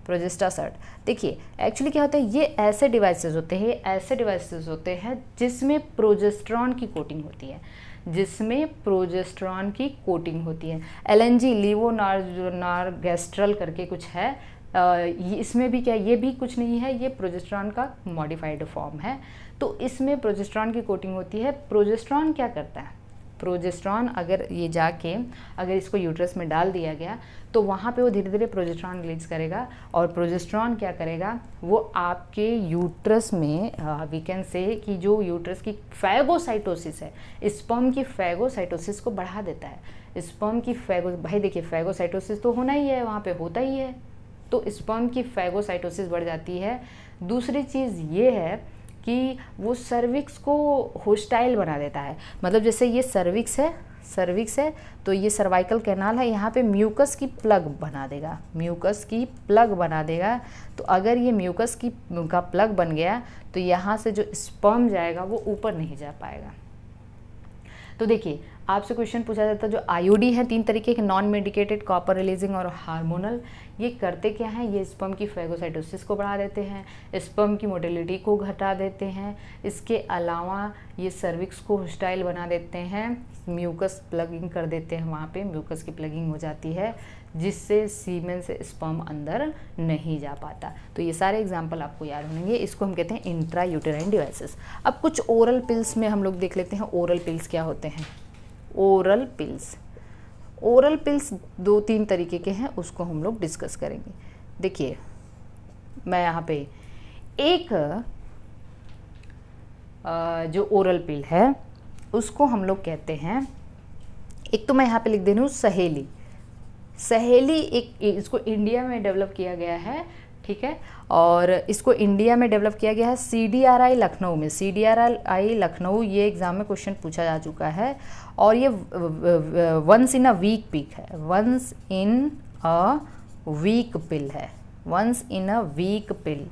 सर्ट देखिए एक्चुअली क्या होता है ये ऐसे डिवाइसेस होते हैं ऐसे डिवाइसेस होते हैं जिसमें प्रोजेस्ट्रॉन की कोटिंग होती है जिसमें प्रोजेस्ट्रॉन की कोटिंग होती है एल एन जी लीवोनार्गेस्ट्रल करके कुछ है इसमें भी क्या ये भी कुछ नहीं है ये प्रोजेस्ट्रॉन का मॉडिफाइड फॉर्म है तो इसमें प्रोजेस्ट्रॉन की कोटिंग होती है प्रोजेस्ट्रॉन क्या करता है प्रोजेस्ट्रॉन अगर ये जाके अगर इसको यूट्रस में डाल दिया गया तो वहाँ पे वो धीरे धीरे प्रोजेस्ट्रॉन रिलीज करेगा और प्रोजेस्ट्रॉन क्या करेगा वो आपके यूट्रस में वी कैन से कि जो यूट्रस की फैगोसाइटोसिस है स्पर्म की फैगोसाइटोसिस को बढ़ा देता है स्पर्म की फैगो भाई देखिए फैगोसाइटोसिस तो होना ही है वहाँ पर होता ही है तो स्पर्म की फैगोसाइटोसिस बढ़ जाती है दूसरी चीज़ ये है कि वो सर्विक्स को होस्टाइल बना देता है मतलब जैसे ये सर्विक्स है सर्विक्स है तो ये सर्वाइकल कैनाल है यहाँ पे म्यूकस की प्लग बना देगा म्यूकस की प्लग बना देगा तो अगर ये म्यूकस की का प्लग बन गया तो यहाँ से जो स्पर्म जाएगा वो ऊपर नहीं जा पाएगा तो देखिए आपसे क्वेश्चन पूछा जाता है जो आयोडी है तीन तरीके के नॉन मेडिकेटेड कॉपर रिलीजिंग और हार्मोनल ये करते क्या हैं ये स्पम की फेगोसाइटोसिस को बढ़ा देते हैं स्पम की मोटिलिटी को घटा देते हैं इसके अलावा ये सर्विक्स को हस्टाइल बना देते हैं म्यूकस प्लगिंग कर देते हैं वहाँ पे म्यूकस की प्लगिंग हो जाती है जिससे सीमेन से स्पम अंदर नहीं जा पाता तो ये सारे एग्जाम्पल आपको याद होंगे इसको हम कहते हैं इंट्रा यूटेराइन डिवाइसेस अब कुछ ओरल पिल्स में हम लोग देख लेते हैं ओरल पिल्स क्या होते हैं ओरल पिल्स ओरल पिल्स दो तीन तरीके के हैं उसको हम लोग डिस्कस करेंगे देखिए मैं यहाँ पे एक जो ओरल पिल है उसको हम लोग कहते हैं एक तो मैं यहाँ पे लिख दे रही हूँ सहेली सहेली एक इसको इंडिया में डेवलप किया गया है ठीक है और इसको इंडिया में डेवलप किया गया है सी लखनऊ में सी लखनऊ ये एग्ज़ाम में क्वेश्चन पूछा जा चुका है और ये once in a week pill है once in a week pill है once in a week pill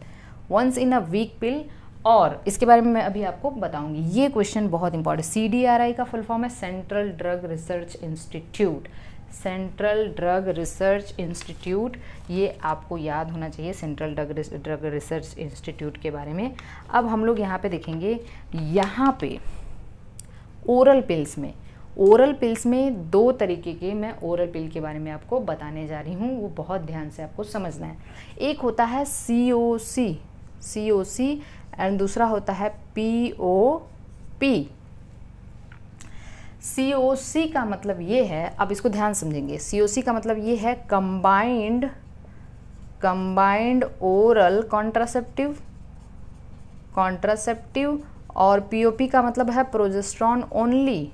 once in a week pill और इसके बारे में मैं अभी आपको बताऊंगी ये क्वेश्चन बहुत important C D R I का फुल फॉर्म है Central Drug Research Institute Central Drug Research Institute ये आपको याद होना चाहिए Central Drug Drug Research Institute के बारे में अब हम लोग यहाँ पे देखेंगे यहाँ पे ओरल पिल्स में ओरल पिल्स में दो तरीके के मैं ओरल पिल के बारे में आपको बताने जा रही हूँ वो बहुत ध्यान से आपको समझना है एक होता है सी ओ सी सी ओ सी एंड दूसरा होता है पी ओ पी सी ओ सी का मतलब ये है अब इसको ध्यान समझेंगे सी ओ सी का मतलब ये है combined combined oral contraceptive contraceptive और पीओपी का मतलब है progesterone only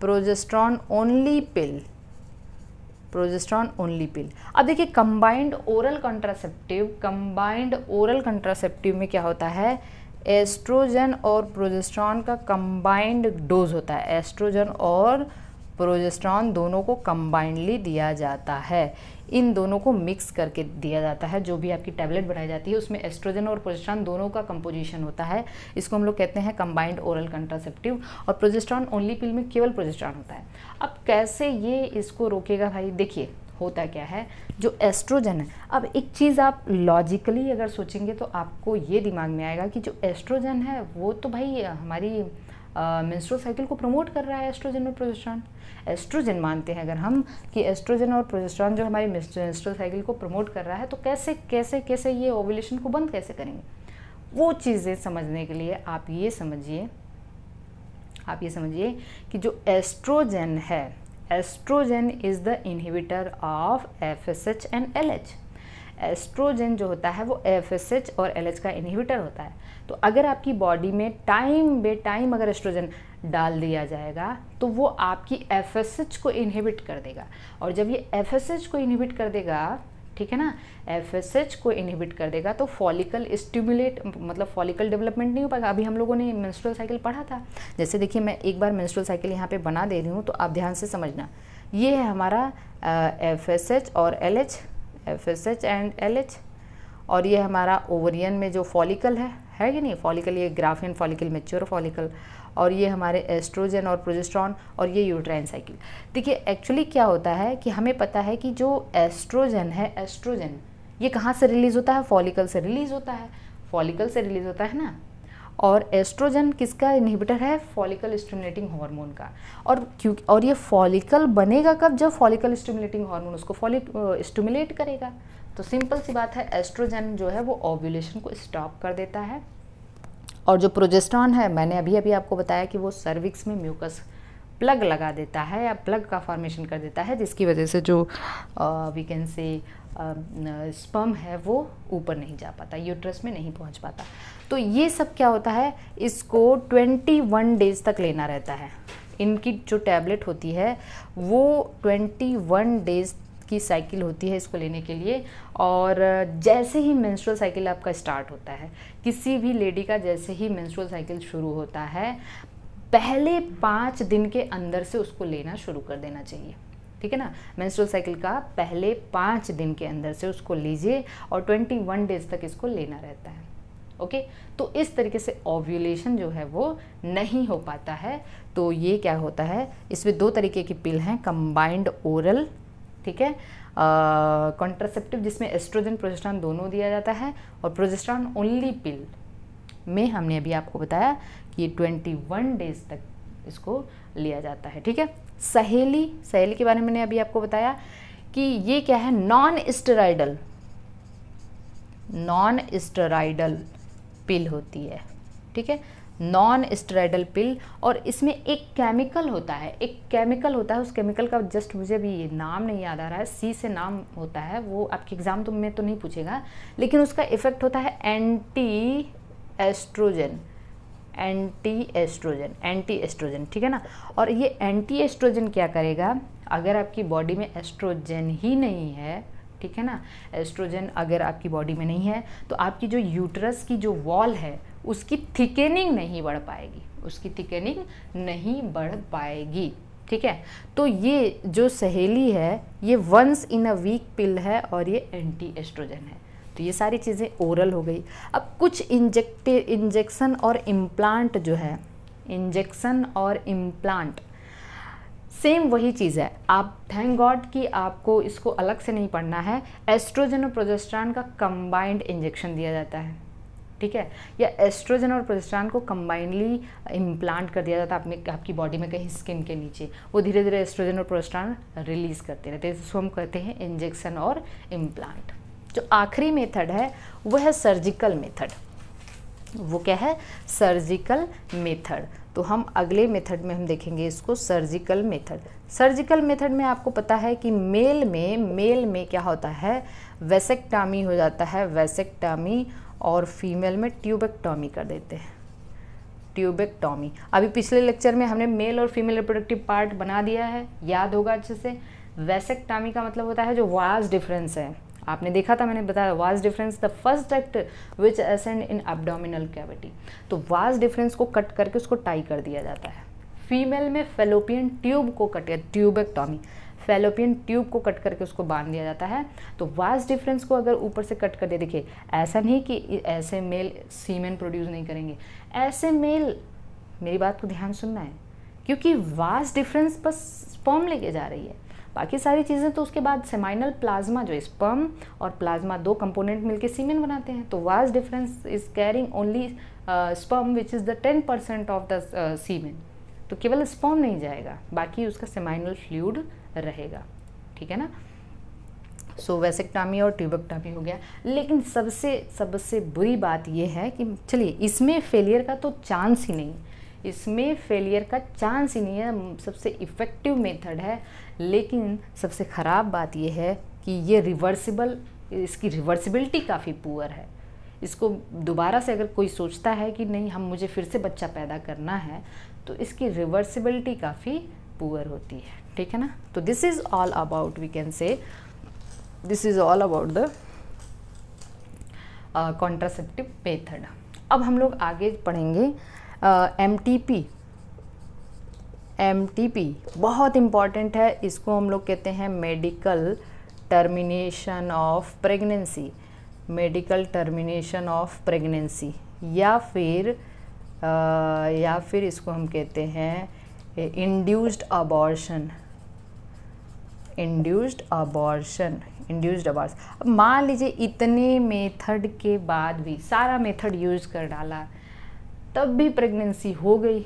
progesterone only pill progesterone only pill अब देखिए combined oral contraceptive combined oral contraceptive में क्या होता है एस्ट्रोजन और प्रोजेस्ट्रॉन का कंबाइंड डोज होता है एस्ट्रोजन और प्रोजेस्ट्रॉन दोनों को कंबाइंडली दिया जाता है इन दोनों को मिक्स करके दिया जाता है जो भी आपकी टैबलेट बनाई जाती है उसमें एस्ट्रोजन और प्रोजेस्ट्रॉन दोनों का कंपोजिशन होता है इसको हम लोग कहते हैं कंबाइंड ओरल कंट्रासेप्टिव और प्रोजेस्ट्रॉन ओनली पिल में केवल प्रोजेस्ट्रॉन होता है अब कैसे ये इसको रोकेगा भाई देखिए होता क्या है जो एस्ट्रोजन है अब एक चीज़ आप लॉजिकली अगर सोचेंगे तो आपको ये दिमाग में आएगा कि जो एस्ट्रोजन है वो तो भाई हमारी मेंस्ट्रुअल साइकिल को प्रमोट कर रहा है एस्ट्रोजन और प्रोजेस्ट्रॉन एस्ट्रोजन मानते हैं अगर हम कि एस्ट्रोजन और प्रोजेस्ट्रॉन जो हमारी मेंस्ट्रुअल साइकिल को प्रमोट कर रहा है तो कैसे कैसे कैसे ये ओवुलेशन को बंद कैसे करेंगे वो चीज़ें समझने के लिए आप ये समझिए आप ये समझिए कि जो एस्ट्रोजन है oestrogen is the inhibitor of F S H and L H oestrogen जो होता है वो एफ और एल का इनहिबिटर होता है तो अगर आपकी बॉडी में टाइम बे टाइम अगर एस्ट्रोजन डाल दिया जाएगा तो वो आपकी एफ को इनहिबिट कर देगा और जब ये एफ को इनहिबिट कर देगा ठीक है ना एफ को इनहिबिट कर देगा तो फॉलिकल स्टिमुलेट मतलब फॉलिकल डेवलपमेंट नहीं हो पाएगा अभी हम लोगों ने मेंस्ट्रुअल साइकिल पढ़ा था जैसे देखिए मैं एक बार मेंस्ट्रुअल साइकिल यहाँ पे बना दे रही हूँ तो आप ध्यान से समझना ये है हमारा एफ और L F S H and L H और ये हमारा ओवरियन में जो फॉलिकल है है कि नहीं फॉलिकल ये ग्राफियन फॉलिकल मेच्योर फॉलिकल और ये हमारे एस्ट्रोजन और प्रोजेस्ट्रॉन और ये यूट्राइन साइकिल देखिए एक्चुअली क्या होता है कि हमें पता है कि जो एस्ट्रोजन है एस्ट्रोजन ये कहाँ से रिलीज़ होता है फॉलिकल से रिलीज़ होता है फॉलिकल से रिलीज़ होता है ना और एस्ट्रोजन किसका इनहिबिटर है फॉलिकल स्टिमुलेटिंग हार्मोन का और क्यों और ये फॉलिकल बनेगा कब जब फॉलिकल स्टिमुलेटिंग हार्मोन उसको फॉलिक स्टिमुलेट करेगा तो सिंपल सी बात है एस्ट्रोजन जो है वो ओव्यूलेशन को स्टॉप कर देता है और जो प्रोजेस्ट्रॉन है मैंने अभी अभी आपको बताया कि वो सर्विक्स में म्यूकस प्लग लगा देता है या प्लग का फॉर्मेशन कर देता है जिसकी वजह से जो वी कैन से स्पर्म है वो ऊपर नहीं जा पाता यूट्रस में नहीं पहुंच पाता तो ये सब क्या होता है इसको 21 डेज तक लेना रहता है इनकी जो टैबलेट होती है वो 21 डेज की साइकिल होती है इसको लेने के लिए और जैसे ही मेंस्ट्रुअल साइकिल आपका स्टार्ट होता है किसी भी लेडी का जैसे ही मेंस्ट्रुअल साइकिल शुरू होता है पहले पाँच दिन के अंदर से उसको लेना शुरू कर देना चाहिए ठीक है ना मेंस्ट्रुअल साइकिल का पहले पाँच दिन के अंदर से उसको लीजिए और 21 डेज तक इसको लेना रहता है ओके तो इस तरीके से ओव्यूलेशन जो है वो नहीं हो पाता है तो ये क्या होता है इसमें दो तरीके की पिल हैं कंबाइंड ओरल ठीक है कॉन्ट्रासेप्टिव जिसमें एस्ट्रोजन प्रोजेस्ट्रॉन दोनों दिया जाता है और प्रोजेस्ट्रॉन ओनली पिल में हमने अभी आपको बताया ये ट्वेंटी वन डेज तक इसको लिया जाता है ठीक है सहेली सहेली के बारे में मैंने अभी आपको बताया कि ये क्या है नॉन स्टेराइडल नॉन स्टेराइडल पिल होती है ठीक है नॉन स्टेराइडल पिल और इसमें एक केमिकल होता है एक केमिकल होता है उस केमिकल का जस्ट मुझे भी ये नाम नहीं याद आ रहा है सी से नाम होता है वो आपके एग्ज़ाम तो में तो नहीं पूछेगा लेकिन उसका इफ़ेक्ट होता है anti oestrogen anti oestrogen anti oestrogen ठीक है ना और ये एंटी एस्ट्रोजन क्या करेगा अगर आपकी बॉडी में एस्ट्रोजन ही नहीं है ठीक है ना एस्ट्रोजन अगर आपकी बॉडी में नहीं है तो आपकी जो यूटरस की जो वॉल है उसकी थिकेनिंग नहीं बढ़ पाएगी उसकी थिकेनिंग नहीं बढ़ पाएगी ठीक है तो ये जो सहेली है ये once in a week pill है और ये एंटी एस्ट्रोजन है तो ये सारी चीज़ें ओरल हो गई अब कुछ इंजेक्टे इंजेक्शन और इम्प्लांट जो है इंजेक्शन और इम्प्लांट सेम वही चीज़ है आप थैंक गॉड कि आपको इसको अलग से नहीं पढ़ना है एस्ट्रोजन और प्रोजेस्ट्रान का कंबाइंड इंजेक्शन दिया जाता है ठीक है या एस्ट्रोजन और प्रोजेस्ट्रान को कंबाइंडली इम्प्लांट कर दिया जाता है आपने आपकी बॉडी में कहीं स्किन के नीचे वो धीरे धीरे एस्ट्रोजन और प्रोजेस्ट्रान रिलीज़ करते रहते हैं जिसको हम कहते हैं इंजेक्शन और इम्प्लांट जो आखिरी मेथड है वो है सर्जिकल मेथड वो क्या है सर्जिकल मेथड तो हम अगले मेथड में हम देखेंगे इसको सर्जिकल मेथड सर्जिकल मेथड में आपको पता है कि मेल में मेल में क्या होता है वेसेक्टामी हो जाता है वेसेक्टामी और फीमेल में ट्यूबेक्टॉमी कर देते हैं ट्यूबेक्टॉमी अभी पिछले लेक्चर में हमने मेल और फीमेल रिप्रोडक्टिव पार्ट बना दिया है याद होगा अच्छे से वेसेक्टामी का मतलब होता है जो वाज डिफरेंस है आपने देखा था मैंने बताया vas deferens the first act which ascend in abdominal cavity तो वाज डिफरेंस को कट करके उसको टाई कर दिया जाता है फीमेल में फेलोपियन ट्यूब को कट या ट्यूबेक्टॉमी फेलोपियन ट्यूब को कट करके उसको बांध दिया जाता है तो वाज डिफरेंस को अगर ऊपर से कट कर दे देखिए ऐसा नहीं कि ऐसे मेल सीमेन प्रोड्यूस नहीं करेंगे ऐसे मेल मेरी बात को ध्यान सुनना है क्योंकि वाज डिफरेंस बस स्पॉम लेके जा रही है बाकी सारी चीज़ें तो उसके बाद सेमाइनल प्लाज्मा जो स्पर्म और प्लाज्मा दो कंपोनेंट मिलकर सीमेन बनाते हैं तो vas deferens is carrying only sperm which is the ten percent of the semen तो केवल स्पर्म नहीं जाएगा बाकी उसका सेमाइनल फ्लूड रहेगा ठीक है ना सो so, वैसेक्टामी और ट्यूबक्टामी हो गया लेकिन सबसे सबसे बुरी बात यह है कि चलिए इसमें फेलियर का तो चांस ही नहीं इसमें फेलियर का चांस ही नहीं है सबसे इफ़ेक्टिव मेथड है लेकिन सबसे ख़राब बात यह है कि ये रिवर्सिबल इसकी रिवर्सिबिलिटी काफ़ी पुअर है इसको दोबारा से अगर कोई सोचता है कि नहीं हम मुझे फिर से बच्चा पैदा करना है तो इसकी रिवर्सिबिलिटी काफ़ी पुअर होती है ठीक है ना तो this is all about we can say this is all about the contraceptive method अब हम लोग आगे पढ़ेंगे M T P M T P बहुत इम्पॉर्टेंट है इसको हम लोग कहते हैं medical termination of pregnancy medical termination of pregnancy या फिर आ, या फिर इसको हम कहते हैं induced abortion induced abortion induced abortion अब मान लीजिए इतने मेथड के बाद भी सारा मेथड यूज़ कर डाला तब भी प्रेगनेंसी हो गई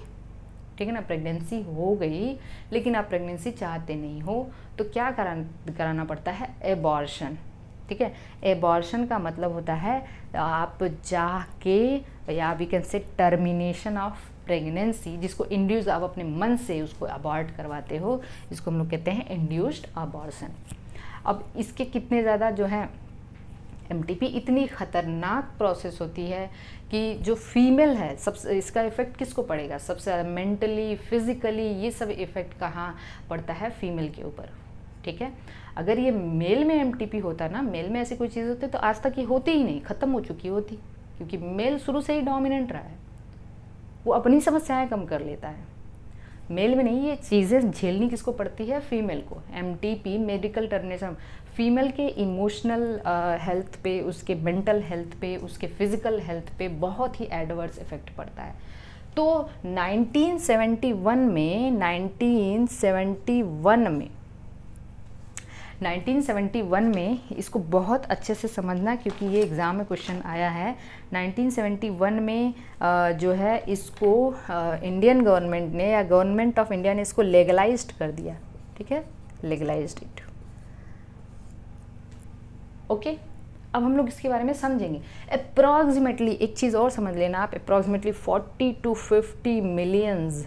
ठीक है ना प्रेगनेंसी हो गई लेकिन आप प्रेगनेंसी चाहते नहीं हो तो क्या करा कराना पड़ता है एबॉर्शन ठीक है एबॉर्शन का मतलब होता है आप जा के या we can say termination of pregnancy जिसको इंड्यूस आप अपने मन से उसको अबॉर्ट करवाते हो इसको हम लोग कहते हैं इंड्यूस्ड अबॉर्शन अब इसके कितने ज़्यादा जो है एम इतनी ख़तरनाक प्रोसेस होती है कि जो फीमेल है सब इसका इफ़ेक्ट किसको पड़ेगा सबसे ज़्यादा मेंटली फिजिकली ये सब इफ़ेक्ट कहाँ पड़ता है फीमेल के ऊपर ठीक है अगर ये मेल में एम होता ना मेल में ऐसी कोई चीज़ होती तो आज तक ये होती ही नहीं ख़त्म हो चुकी होती क्योंकि मेल शुरू से ही डोमिनेंट रहा है वो अपनी समस्याएं कम कर लेता है मेल में नहीं ये चीज़ें झेलनी किसको पड़ती है फीमेल को एम टी पी मेडिकल टर्निज्म फीमेल के इमोशनल हेल्थ पे उसके मेंटल हेल्थ पे उसके फिज़िकल हेल्थ पे बहुत ही एडवर्स इफ़ेक्ट पड़ता है तो 1971 में 1971 में 1971 में इसको बहुत अच्छे से समझना क्योंकि ये एग्ज़ाम में क्वेश्चन आया है 1971 में जो है इसको इंडियन गवर्नमेंट ने या गवर्नमेंट ऑफ इंडिया ने इसको लेगलाइज कर दिया ठीक है लेगलाइज इट ओके अब हम लोग इसके बारे में समझेंगे अप्रॉक्सीमेटली एक चीज़ और समझ लेना आप approximately 40 to 50 millions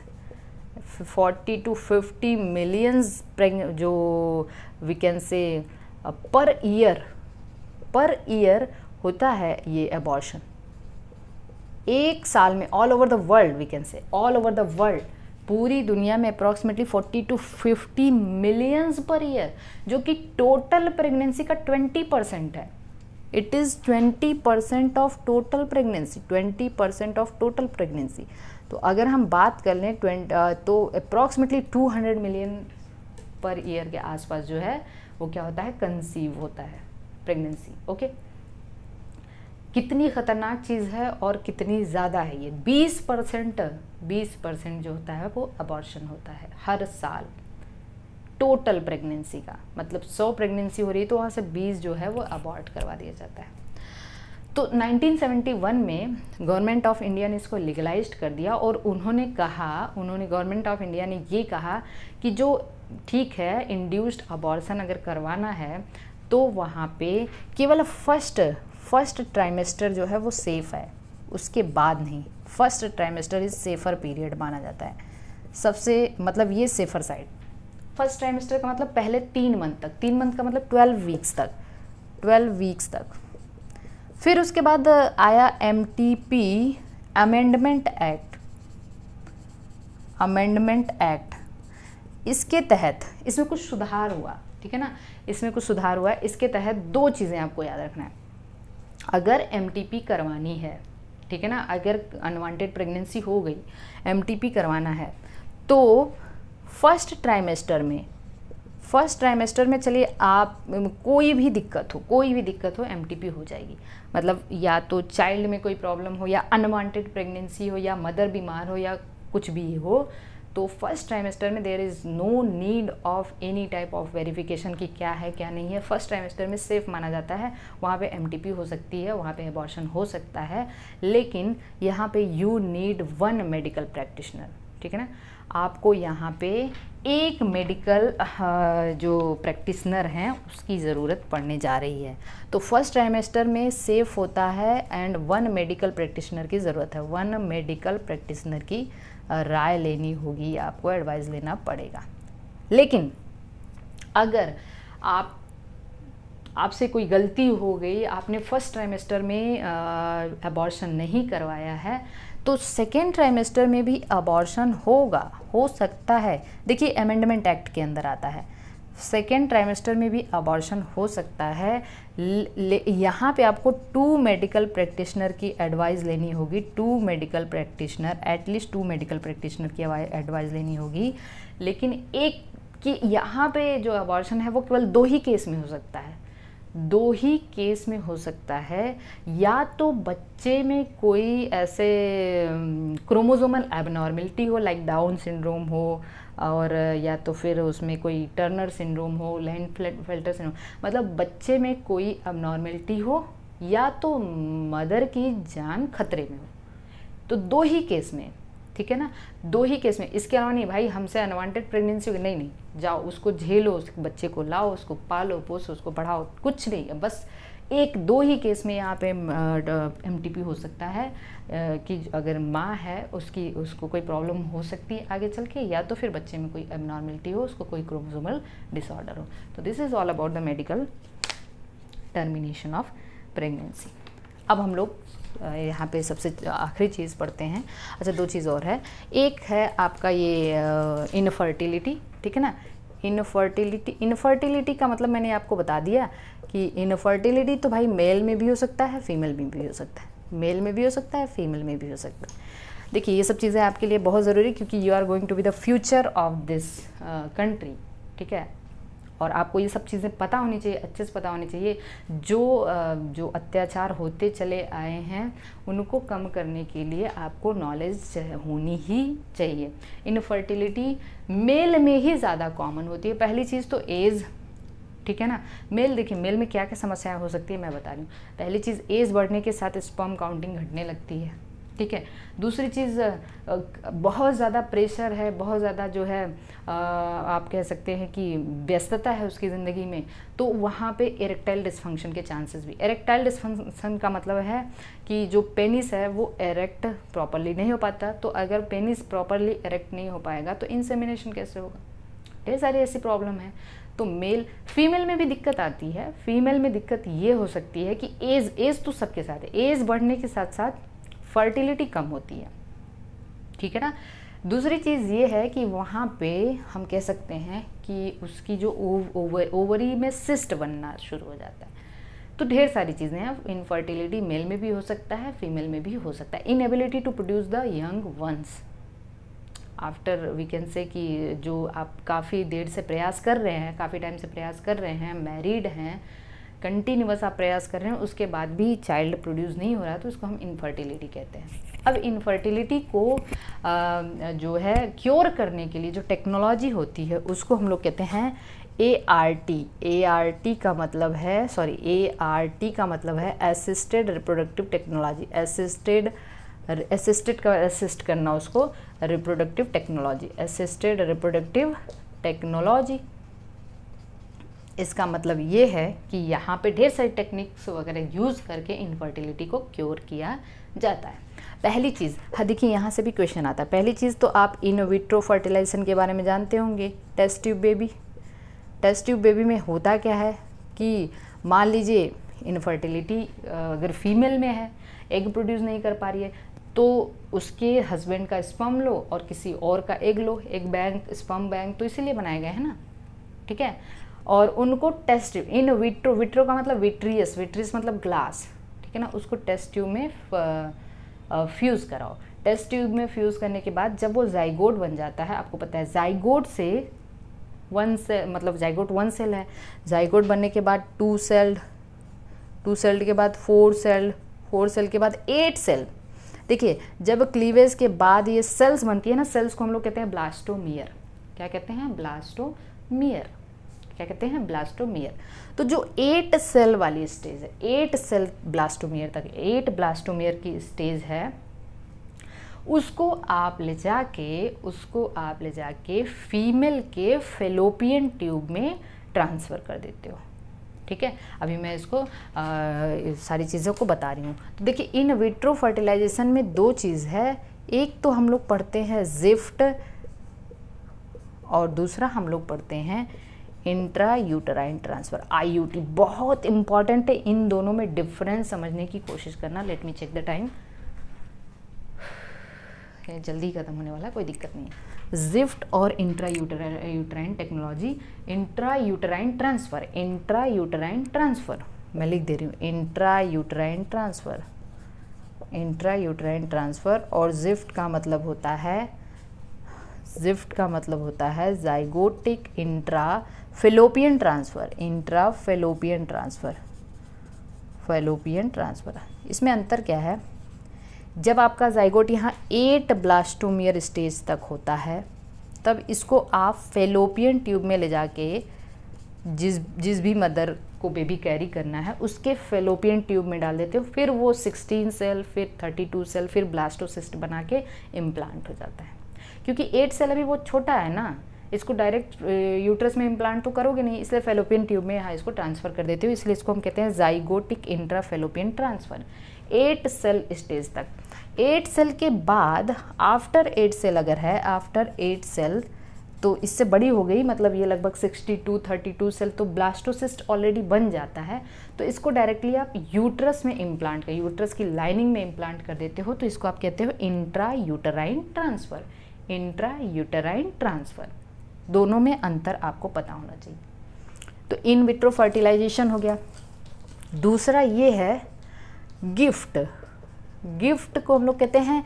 40 to 50 millions जो we can say per year per year होता है ये एबॉर्शन एक साल में all over the world we can say all over the world पूरी दुनिया में approximately 40 to 50 millions per year जो कि टोटल प्रेगनेंसी का 20 परसेंट है it is 20 percent of total pregnancy 20 percent of total pregnancy तो अगर हम बात कर लें ट्वेंट uh, तो अप्रॉक्सीमेटली 200 मिलियन पर ईयर के आसपास जो है वो क्या होता है कंसीव होता है प्रेगनेंसी ओके कितनी ख़तरनाक चीज़ है और कितनी ज़्यादा है ये 20 परसेंट बीस परसेंट जो होता है वो अबॉर्शन होता है हर साल टोटल प्रेगनेंसी का मतलब 100 प्रेगनेंसी हो रही है तो वहाँ से 20 जो है वो अबॉर्ट करवा दिया जाता है तो 1971 में गवर्नमेंट ऑफ इंडिया ने इसको लीगलाइज कर दिया और उन्होंने कहा उन्होंने गवर्नमेंट ऑफ इंडिया ने ये कहा कि जो ठीक है इंड्यूस्ड अबॉर्सन अगर करवाना है तो वहाँ पे केवल फर्स्ट फर्स्ट ट्राइमेस्टर जो है वो सेफ़ है उसके बाद नहीं first trimester is safer period माना जाता है सबसे मतलब ये सेफ़र साइड फर्स्ट ट्राइमेस्टर का मतलब पहले तीन मंथ तक तीन मंथ का मतलब ट्वेल्व वीक्स तक ट्वेल्व वीक्स तक फिर उसके बाद आया M T P amendment act amendment act इसके तहत इसमें कुछ सुधार हुआ ठीक है ना इसमें कुछ सुधार हुआ इसके तहत दो चीज़ें आपको याद रखना है अगर एम करवानी है ठीक है ना अगर अनवांटेड प्रेगनेंसी हो गई एम करवाना है तो फर्स्ट ट्राइमेस्टर में फर्स्ट ट्राइमेस्टर में चलिए आप कोई भी दिक्कत हो कोई भी दिक्कत हो एम हो जाएगी मतलब या तो चाइल्ड में कोई प्रॉब्लम हो या अनवांटेड प्रेगनेंसी हो या मदर बीमार हो या कुछ भी हो तो फर्स्ट ट्राइमेस्टर में there is no need of any type of verification कि क्या है क्या नहीं है फर्स्ट ट्राइमेस्टर में सेफ माना जाता है वहाँ पे एम हो सकती है वहाँ पे एबॉर्शन हो सकता है लेकिन यहाँ पे you need one medical practitioner ठीक है ना आपको यहाँ पे एक मेडिकल जो प्रैक्टिशनर हैं उसकी ज़रूरत पड़ने जा रही है तो फर्स्ट ट्राइमेस्टर में सेफ होता है एंड वन मेडिकल प्रैक्टिशनर की ज़रूरत है वन मेडिकल प्रैक्टिशनर की राय लेनी होगी आपको एडवाइस लेना पड़ेगा लेकिन अगर आप आपसे कोई गलती हो गई आपने फर्स्ट ट्राइमेस्टर में अबॉर्शन नहीं करवाया है तो सेकेंड ट्राइमेस्टर में भी अबॉर्शन होगा हो सकता है देखिए अमेंडमेंट एक्ट के अंदर आता है सेकेंड ट्राइमेस्टर में भी अबॉर्शन हो सकता है यहाँ पे आपको टू मेडिकल प्रैक्टिशनर की एडवाइस लेनी होगी two medical practitioner at least two medical practitioner की एडवाइस लेनी होगी लेकिन एक कि यहाँ पे जो अबॉर्शन है वो केवल दो ही केस में हो सकता है दो ही केस में हो सकता है या तो बच्चे में कोई ऐसे क्रोमोजोमल एबनॉर्मिलिटी हो लाइक डाउन सिंड्रोम हो और या तो फिर उसमें कोई टर्नर सिंड्रोम हो लैंड फिल्टर सिंड्रोम मतलब बच्चे में कोई अबनॉर्मेलिटी हो या तो मदर की जान खतरे में हो तो दो ही केस में ठीक है ना दो ही केस में इसके अलावा नहीं भाई हमसे अनवांटेड प्रेगनेंसी नहीं नहीं जाओ उसको झेलो उस बच्चे को लाओ उसको पालो पोसो उसको पढ़ाओ कुछ नहीं बस एक दो ही केस में यहाँ पे एम हो सकता है कि अगर माँ है उसकी उसको कोई प्रॉब्लम हो सकती है आगे चल के या तो फिर बच्चे में कोई एबनॉर्मेलिटी हो उसको कोई क्रोमोजोमल डिसऑर्डर हो तो this is all about the medical termination of pregnancy अब हम लोग यहाँ पे सबसे आखिरी चीज़ पढ़ते हैं अच्छा दो चीज़ और है एक है आपका ये इनफर्टिलिटी ठीक है ना इनफर्टिलिटी इनफर्टिलिटी का मतलब मैंने आपको बता दिया कि इनफर्टिलिटी तो भाई मेल में भी हो सकता है फीमेल में भी हो सकता है मेल में भी हो सकता है फीमेल में भी हो सकता है देखिए ये सब चीज़ें आपके लिए बहुत ज़रूरी क्योंकि you are going to be the future of this country ठीक है और आपको ये सब चीज़ें पता होनी चाहिए अच्छे से पता होनी चाहिए जो uh, जो अत्याचार होते चले आए हैं उनको कम करने के लिए आपको नॉलेज होनी ही चाहिए इनफर्टिलिटी मेल में ही ज़्यादा कॉमन होती है पहली चीज़ तो एज ठीक है ना मेल देखिए मेल में क्या क्या समस्याएं हो सकती है मैं बता रही हूँ पहली चीज़ एज बढ़ने के साथ स्पर्म काउंटिंग घटने लगती है ठीक है दूसरी चीज़ बहुत ज़्यादा प्रेशर है बहुत ज़्यादा जो है आप कह सकते हैं कि व्यस्तता है उसकी ज़िंदगी में तो वहाँ पे इरेक्टाइल डिस्फंक्शन के चांसेस भी एरेक्टाइल डिस्फंक्शन का मतलब है कि जो पेनिस है वो एरेक्ट प्रॉपरली नहीं हो पाता तो अगर पेनिस प्रॉपरली एरेक्ट नहीं हो पाएगा तो इंसेमिनेशन कैसे होगा ढेर सारी ऐसी प्रॉब्लम है तो मेल फीमेल में भी दिक्कत आती है फीमेल में दिक्कत ये हो सकती है कि एज एज तो सबके साथ है एज बढ़ने के साथ साथ फर्टिलिटी कम होती है ठीक है ना दूसरी चीज़ ये है कि वहाँ पे हम कह सकते हैं कि उसकी जो ओव, ओवरी में सिस्ट बनना शुरू हो जाता है तो ढेर सारी चीज़ें हैं इनफर्टिलिटी मेल में भी हो सकता है फीमेल में भी हो सकता है inability to produce the young ones after we can say कि जो आप काफ़ी देर से प्रयास कर रहे हैं काफ़ी टाइम से प्रयास कर रहे हैं मैरिड हैं कंटिन्यूस आप प्रयास कर रहे हैं उसके बाद भी चाइल्ड प्रोड्यूस नहीं हो रहा तो उसको हम इनफर्टिलिटी कहते हैं अब इनफर्टिलिटी को जो है क्योर करने के लिए जो टेक्नोलॉजी होती है उसको हम लोग कहते हैं A R T A R T का मतलब है सॉरी ए आर टी का मतलब है assisted reproductive technology assisted assisted का असिस्ट करना उसको reproductive technology assisted reproductive technology इसका मतलब ये है कि यहाँ पे ढेर सारी टेक्निक्स वगैरह यूज़ करके इनफर्टिलिटी को क्योर किया जाता है पहली चीज़ हाँ देखिए यहाँ से भी क्वेश्चन आता है पहली चीज़ तो आप इनोविट्रो फर्टिलाइजेशन के बारे में जानते होंगे test tube baby test tube baby में होता क्या है कि मान लीजिए इनफर्टिलिटी अगर फीमेल में है एग प्रोड्यूस नहीं कर पा रही है तो उसके हस्बैंड का स्पम लो और किसी और का एग लो एक बैंक स्पम बैंक तो इसीलिए बनाए गए हैं ना ठीक है और उनको टेस्ट इन विट्रो विट्रो का मतलब विट्रियस विट्रियस मतलब ग्लास ठीक है ना उसको टेस्ट ट्यूब में फ्यूज़ uh, uh, कराओ टेस्ट ट्यूब में फ्यूज़ करने के बाद जब वो जाइगोड बन जाता है आपको पता है जाइगोड से वन से मतलब जाइगोड वन सेल है जाइगोड बनने के बाद टू सेल्ड टू सेल्ड के बाद फोर सेल्ड फोर सेल के बाद एट सेल देखिए जब क्लीवेज के बाद ये सेल्स बनती है ना सेल्स को हम लोग कहते हैं ब्लास्टोमियर क्या कहते हैं ब्लास्टोमियर क्या कहते हैं ब्लास्टोमियर तो जो एट सेल वाली स्टेज है एट सेल ब्लास्टोमियर तक एट ब्लास्टोमियर की स्टेज है उसको आप ले जाके उसको आप ले जाके फीमेल के फेलोपियन ट्यूब में ट्रांसफ़र कर देते हो ठीक है अभी मैं इसको आ, सारी चीज़ों को बता रही हूँ तो देखिए इन विट्रो फर्टिलाइजेशन में दो चीज़ है एक तो हम लोग पढ़ते हैं जिफ्ट और दूसरा हम लोग पढ़ते हैं इंट्रा यूटराइन ट्रांसफ़र आई बहुत इंपॉर्टेंट है इन दोनों में डिफरेंस समझने की कोशिश करना let me check the time जल्दी ख़त्म होने वाला कोई दिक्कत नहीं है जिफ्ट और intra uterine technology intra uterine transfer intra uterine transfer मैं लिख दे रही हूँ intra uterine transfer intra uterine transfer और जिफ्ट का मतलब होता है जिफ्ट का मतलब होता है zygotic intra fallopian transfer intra fallopian transfer fallopian transfer इसमें अंतर क्या है जब आपका जाइगोट यहाँ एट ब्लास्टोमियर स्टेज तक होता है तब इसको आप फेलोपियन ट्यूब में ले जाके जिस जिस भी मदर को बेबी कैरी करना है उसके फेलोपियन ट्यूब में डाल देते हो फिर वो 16 सेल फिर 32 सेल फिर ब्लास्टोसिस्ट बना के इम्प्लांट हो जाता है क्योंकि एट सेल अभी वो छोटा है ना इसको डायरेक्ट यूट्रस में इम्प्लांट तो करोगे नहीं इसलिए फेलोपियन ट्यूब में यहाँ इसको ट्रांसफ़र कर देते हो इसलिए इसको हम कहते हैं zygotic intra fallopian transfer eight cell stage तक एट सेल के बाद आफ्टर एट सेल अगर है आफ्टर एट सेल तो इससे बड़ी हो गई मतलब ये लगभग 62, 32 सेल तो ब्लास्टोसिस्ट ऑलरेडी बन जाता है तो इसको डायरेक्टली आप यूट्रस में इम्प्लांट कर यूट्रस की लाइनिंग में इम्प्लांट कर देते हो तो इसको आप कहते हो intra uterine transfer intra uterine transfer दोनों में अंतर आपको पता होना चाहिए तो इन विट्रो फर्टिलाइजेशन हो गया दूसरा ये है गिफ्ट गिफ्ट को हम लोग कहते हैं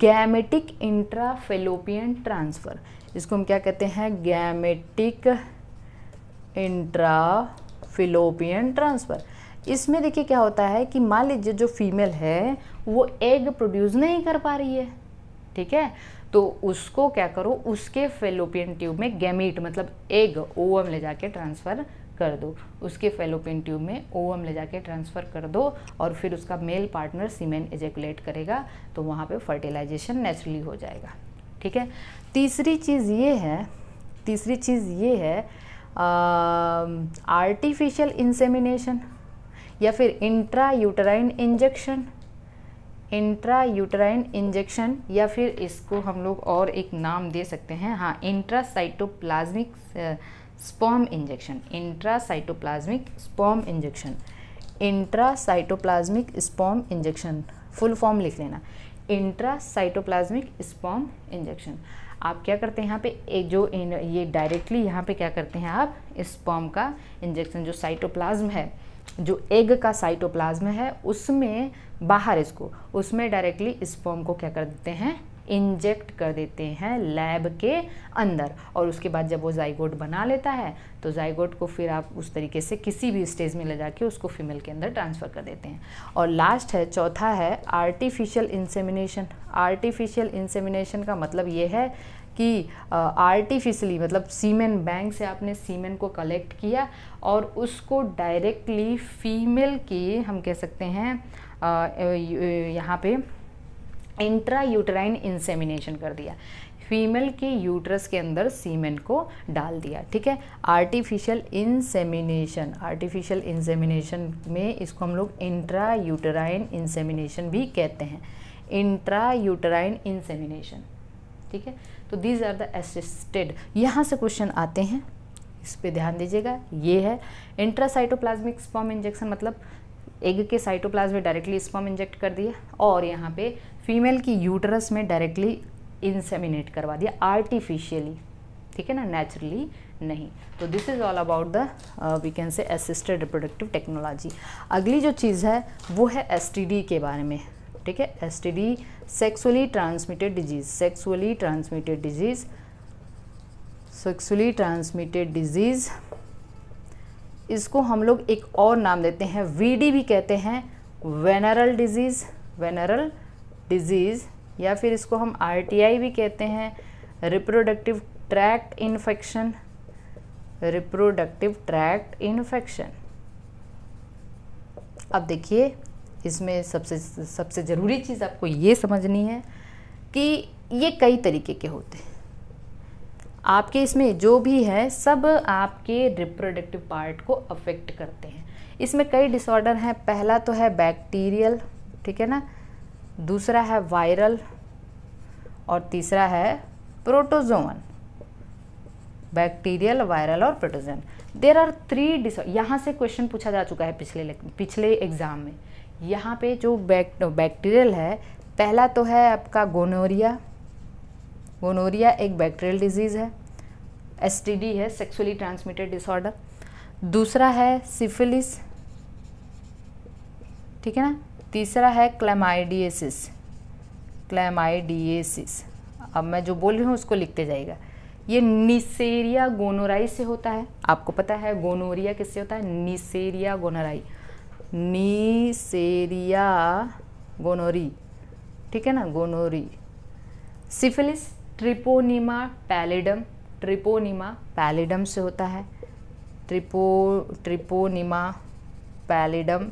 गैमेटिक इंट्राफेलोपियन ट्रांसफ़र इसको हम क्या कहते हैं गैमेटिक इंट्राफिलोपियन ट्रांसफ़र इसमें देखिए क्या होता है कि मान लीजिए जो फीमेल है वो एग प्रोड्यूस नहीं कर पा रही है ठीक है तो उसको क्या करो उसके फेलोपियन ट्यूब में गैमेट मतलब एग ओवम ले जाके ट्रांसफ़र कर दो उसके फेलोपिन ट्यूब में ओवम ले जाके ट्रांसफ़र कर दो और फिर उसका मेल पार्टनर सीमेन एजेकुलेट करेगा तो वहाँ पे फर्टिलाइजेशन नेचुरली हो जाएगा ठीक है तीसरी चीज़ ये है तीसरी चीज़ ये है आर्टिफिशियल इंसेमिनेशन या फिर intra uterine injection intra uterine injection या फिर इसको हम लोग और एक नाम दे सकते हैं हाँ intra intracytoplasmic sperm injection intra cytoplasmic sperm injection intra cytoplasmic sperm injection full form लिख लेना इंट्रा साइटोप्लाज्मिक स्पॉम इंजेक्शन आप क्या करते हैं यहाँ पे एक जो इन, ये डायरेक्टली यहाँ पे क्या करते हैं आप स्पॉम का इंजेक्शन जो साइटोप्लाज्म है जो एग का साइटोप्लाज्म है उसमें बाहर इसको उसमें डायरेक्टली स्पॉम को क्या कर देते हैं इंजेक्ट कर देते हैं लैब के अंदर और उसके बाद जब वो जाइगोट बना लेता है तो जाइगोट को फिर आप उस तरीके से किसी भी स्टेज में ले जाके उसको फीमेल के अंदर ट्रांसफ़र कर देते हैं और लास्ट है चौथा है आर्टिफिशियल इंसेमिनेशन आर्टिफिशियल इंसेमिनेशन का मतलब ये है कि आर्टिफिशली मतलब सीमेन बैंक से आपने सीमेन को कलेक्ट किया और उसको डायरेक्टली फीमेल की हम कह सकते हैं यहाँ पे इंट्रा यूटराइन इंसेमिनेशन कर दिया फीमेल के यूट्रस के अंदर सीमेन को डाल दिया ठीक है आर्टिफिशियल इंसेमिनेशन आर्टिफिशियल इंसेमिनेशन में इसको हम लोग इंट्रा यूटराइन इंसेमिनेशन भी कहते हैं इंट्रा यूटराइन इंसेमिनेशन ठीक है तो दीज आर द असिस्टेड यहाँ से क्वेश्चन आते हैं इस पर ध्यान दीजिएगा ये है इंट्रासाइटोप्लाज्मिक स्पॉम इंजेक्शन मतलब एग के साइटोप्लाज्म में डायरेक्टली स्पॉम इंजेक्ट कर दिया और यहाँ पे फीमेल की यूटरस में डायरेक्टली इंसेमिनेट करवा दिया आर्टिफिशियली ठीक है ना नेचुरली नहीं तो this is all about the we can say assisted reproductive technology अगली जो चीज़ है वो है एस के बारे में ठीक है S T D sexually transmitted disease sexually transmitted disease sexually transmitted disease इसको हम लोग एक और नाम देते हैं डी भी कहते हैं वेनरल डिजीज़ वेनरल डिजीज़ या फिर इसको हम आरटीआई भी कहते हैं reproductive tract infection reproductive tract infection अब देखिए इसमें सबसे सबसे ज़रूरी चीज़ आपको ये समझनी है कि ये कई तरीके के होते हैं आपके इसमें जो भी है सब आपके रिप्रोडक्टिव पार्ट को अफेक्ट करते हैं इसमें कई डिसऑर्डर हैं पहला तो है बैक्टीरियल ठीक है ना दूसरा है वायरल और तीसरा है प्रोटोजोन बैक्टीरियल वायरल और protozoan there are three this यहाँ से क्वेश्चन पूछा जा चुका है पिछले पिछले एग्ज़ाम में यहाँ पे जो बैक बैक्टीरियल है पहला तो है आपका गोनोरिया गोनोरिया एक बैक्टीरियल डिजीज़ है एसटीडी है सेक्सुअली ट्रांसमिटेड डिसऑर्डर दूसरा है सिफिलिस ठीक है ना तीसरा है क्लेमाइडिएसिस क्लेमाइडियसिस अब मैं जो बोल रही हूँ उसको लिखते जाएगा ये निसेरिया गोनोराई से होता है आपको पता है गोनोरिया किससे होता है निसेरिया गोनोराई निसेरिया गोनोरी ठीक है ना gonorrhoea syphilis treponema pallidum treponema pallidum से होता है ट्रिपो ट्रिपोनिमा पैलिडम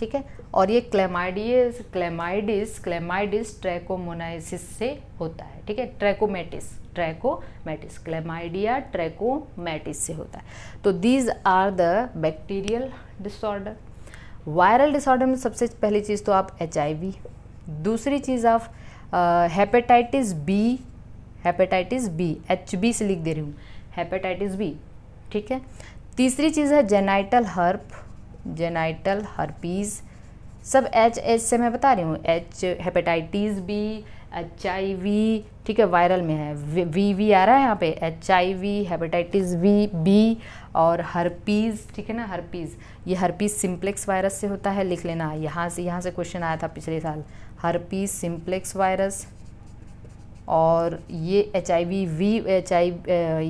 ठीक है और ये क्लेमाइडियस क्लेमाइडिस क्लेमाइडिस ट्रैकोमोनाइसिस से होता है ठीक है ट्रैकोमेटिस ट्रैकोमेटिस क्लेमाइडिया ट्रैकोमेटिस से होता है तो these are the bacterial disorder viral disorder में सबसे पहली चीज़ तो आप एच दूसरी चीज़ आप hepatitis B hepatitis B H B से लिख दे रही हूँ हेपेटाइटिस बी ठीक है तीसरी चीज़ है जेनाइटल हर्प जेनाइटल हर्पीज़ सब एच एच से मैं बता रही हूँ H hepatitis B H I V ठीक है वायरल में है वी वी आ रहा है यहाँ पे H I V hepatitis V B और हर्पीज़ ठीक है ना हर्पीज़ ये हर्पीज़ सिम्प्लेक्स वायरस से होता है लिख लेना यहाँ से यहाँ से क्वेश्चन आया था पिछले साल हर्पीज़ सिम्प्लेक्स वायरस और ये H I V V H I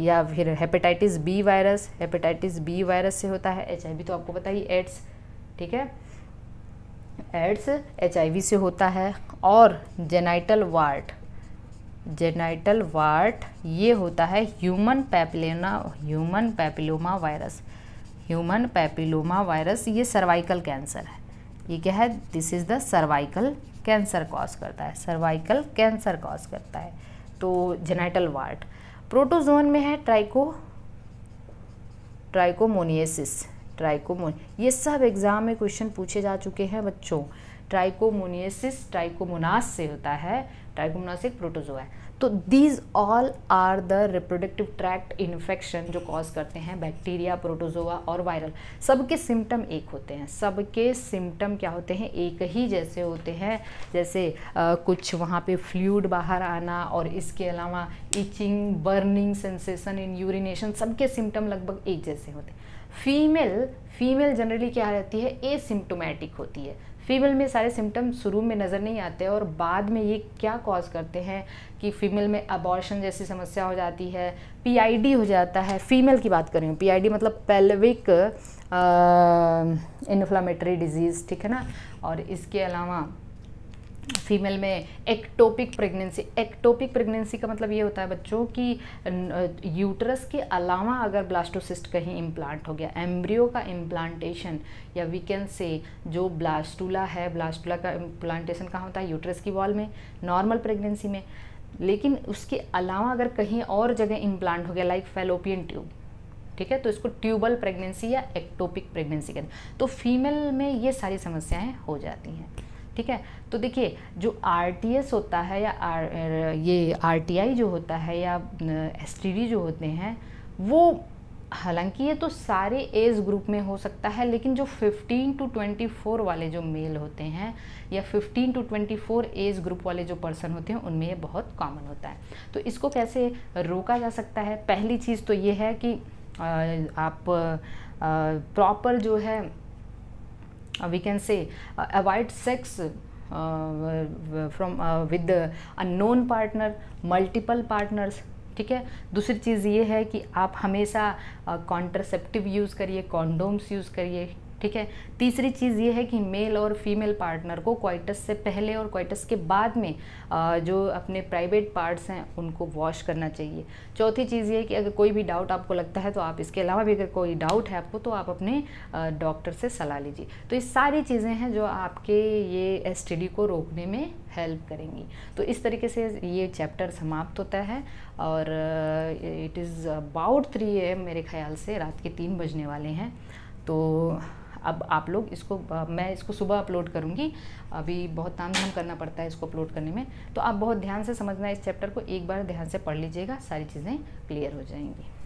या फिर hepatitis B virus hepatitis B virus से होता है एच आई वी तो आपको पता ही एड्स ठीक है एड्स एच आई वी से होता है और जेनाइटल वार्ट जेनाइटल वार्ट ये होता है human papilloma human papilloma virus human papilloma virus ये सर्वाइकल कैंसर है ये क्या है this is the cervical cancer cause करता है सर्वाइकल कैंसर कॉज करता है तो जेनाइटल वार्ट प्रोटोजोन में है ट्राइको ट्राइकोमोनियसिस ट्राइकोमोन ये सब एग्ज़ाम में क्वेश्चन पूछे जा चुके हैं बच्चों ट्राइकोमोनियसिस ट्राइकोमोनास से होता है ट्राइकोमोनास एक प्रोटोजोआ है तो these all are the reproductive tract infection जो कॉज करते हैं बैक्टीरिया प्रोटोजोआ और वायरल सबके सिम्टम एक होते हैं सबके सिम्टम क्या होते हैं एक ही जैसे होते हैं जैसे आ, कुछ वहाँ पे फ्लूड बाहर आना और इसके अलावा itching burning sensation in urination सबके सिम्टम लगभग एक जैसे होते हैं फीमेल फीमेल जनरली क्या रहती है ए सिम्टोमेटिक होती है फीमेल में सारे सिम्टम शुरू में नज़र नहीं आते और बाद में ये क्या कॉज करते हैं कि फीमेल में अबॉर्शन जैसी समस्या हो जाती है पीआईडी हो जाता है फीमेल की बात करें पीआईडी मतलब पेल्विक इन्फ्लामेटरी डिजीज़ ठीक है ना और इसके अलावा फीमेल में एक्टोपिक प्रेगनेंसी एक्टोपिक प्रेगनेंसी का मतलब ये होता है बच्चों कि यूटरस के अलावा अगर ब्लास्टोसिस्ट कहीं इम्प्लांट हो गया एम्ब्रियो का इम्प्लांटेशन या वी कैन से जो ब्लास्टूला है ब्लास्टूला का इम्प्लांटेशन कहाँ होता है यूटरस की वॉल में नॉर्मल प्रेगनेंसी में लेकिन उसके अलावा अगर कहीं और जगह इम्प्लांट हो गया लाइक फेलोपियन ट्यूब ठीक है तो इसको ट्यूबल प्रेगनेंसी या एक्टोपिक प्रेगनेंसी कहते हैं तो फीमेल में ये सारी समस्याएं हो जाती हैं ठीक है तो देखिए जो आर होता है या आर ये आर जो होता है या एस जो होते हैं वो हालांकि ये तो सारे एज ग्रुप में हो सकता है लेकिन जो 15 टू 24 वाले जो मेल होते हैं या 15 टू 24 एज ग्रुप वाले जो पर्सन होते हैं उनमें ये बहुत कॉमन होता है तो इसको कैसे रोका जा सकता है पहली चीज़ तो ये है कि आप प्रॉपर जो है Uh, we can say uh, avoid sex uh, with with unknown partner multiple partners ठीक है दूसरी चीज़ ये है कि आप हमेशा कॉन्ट्रसेप्टिव यूज़ करिए कॉन्डोम्स यूज़ करिए ठीक है तीसरी चीज़ ये है कि मेल और फीमेल पार्टनर को क्वाइटस से पहले और क्वाइटस के बाद में जो अपने प्राइवेट पार्ट्स हैं उनको वॉश करना चाहिए चौथी चीज़ ये है कि अगर कोई भी डाउट आपको लगता है तो आप इसके अलावा भी अगर कोई डाउट है आपको तो आप अपने डॉक्टर से सलाह लीजिए तो ये सारी चीज़ें हैं जो आपके ये एस को रोकने में हेल्प करेंगी तो इस तरीके से ये चैप्टर समाप्त होता है और it is about three am मेरे ख्याल से रात के तीन बजने वाले हैं तो अब आप लोग इसको आ, मैं इसको सुबह अपलोड करूँगी अभी बहुत ताम धाम करना पड़ता है इसको अपलोड करने में तो आप बहुत ध्यान से समझना इस चैप्टर को एक बार ध्यान से पढ़ लीजिएगा सारी चीज़ें क्लियर हो जाएंगी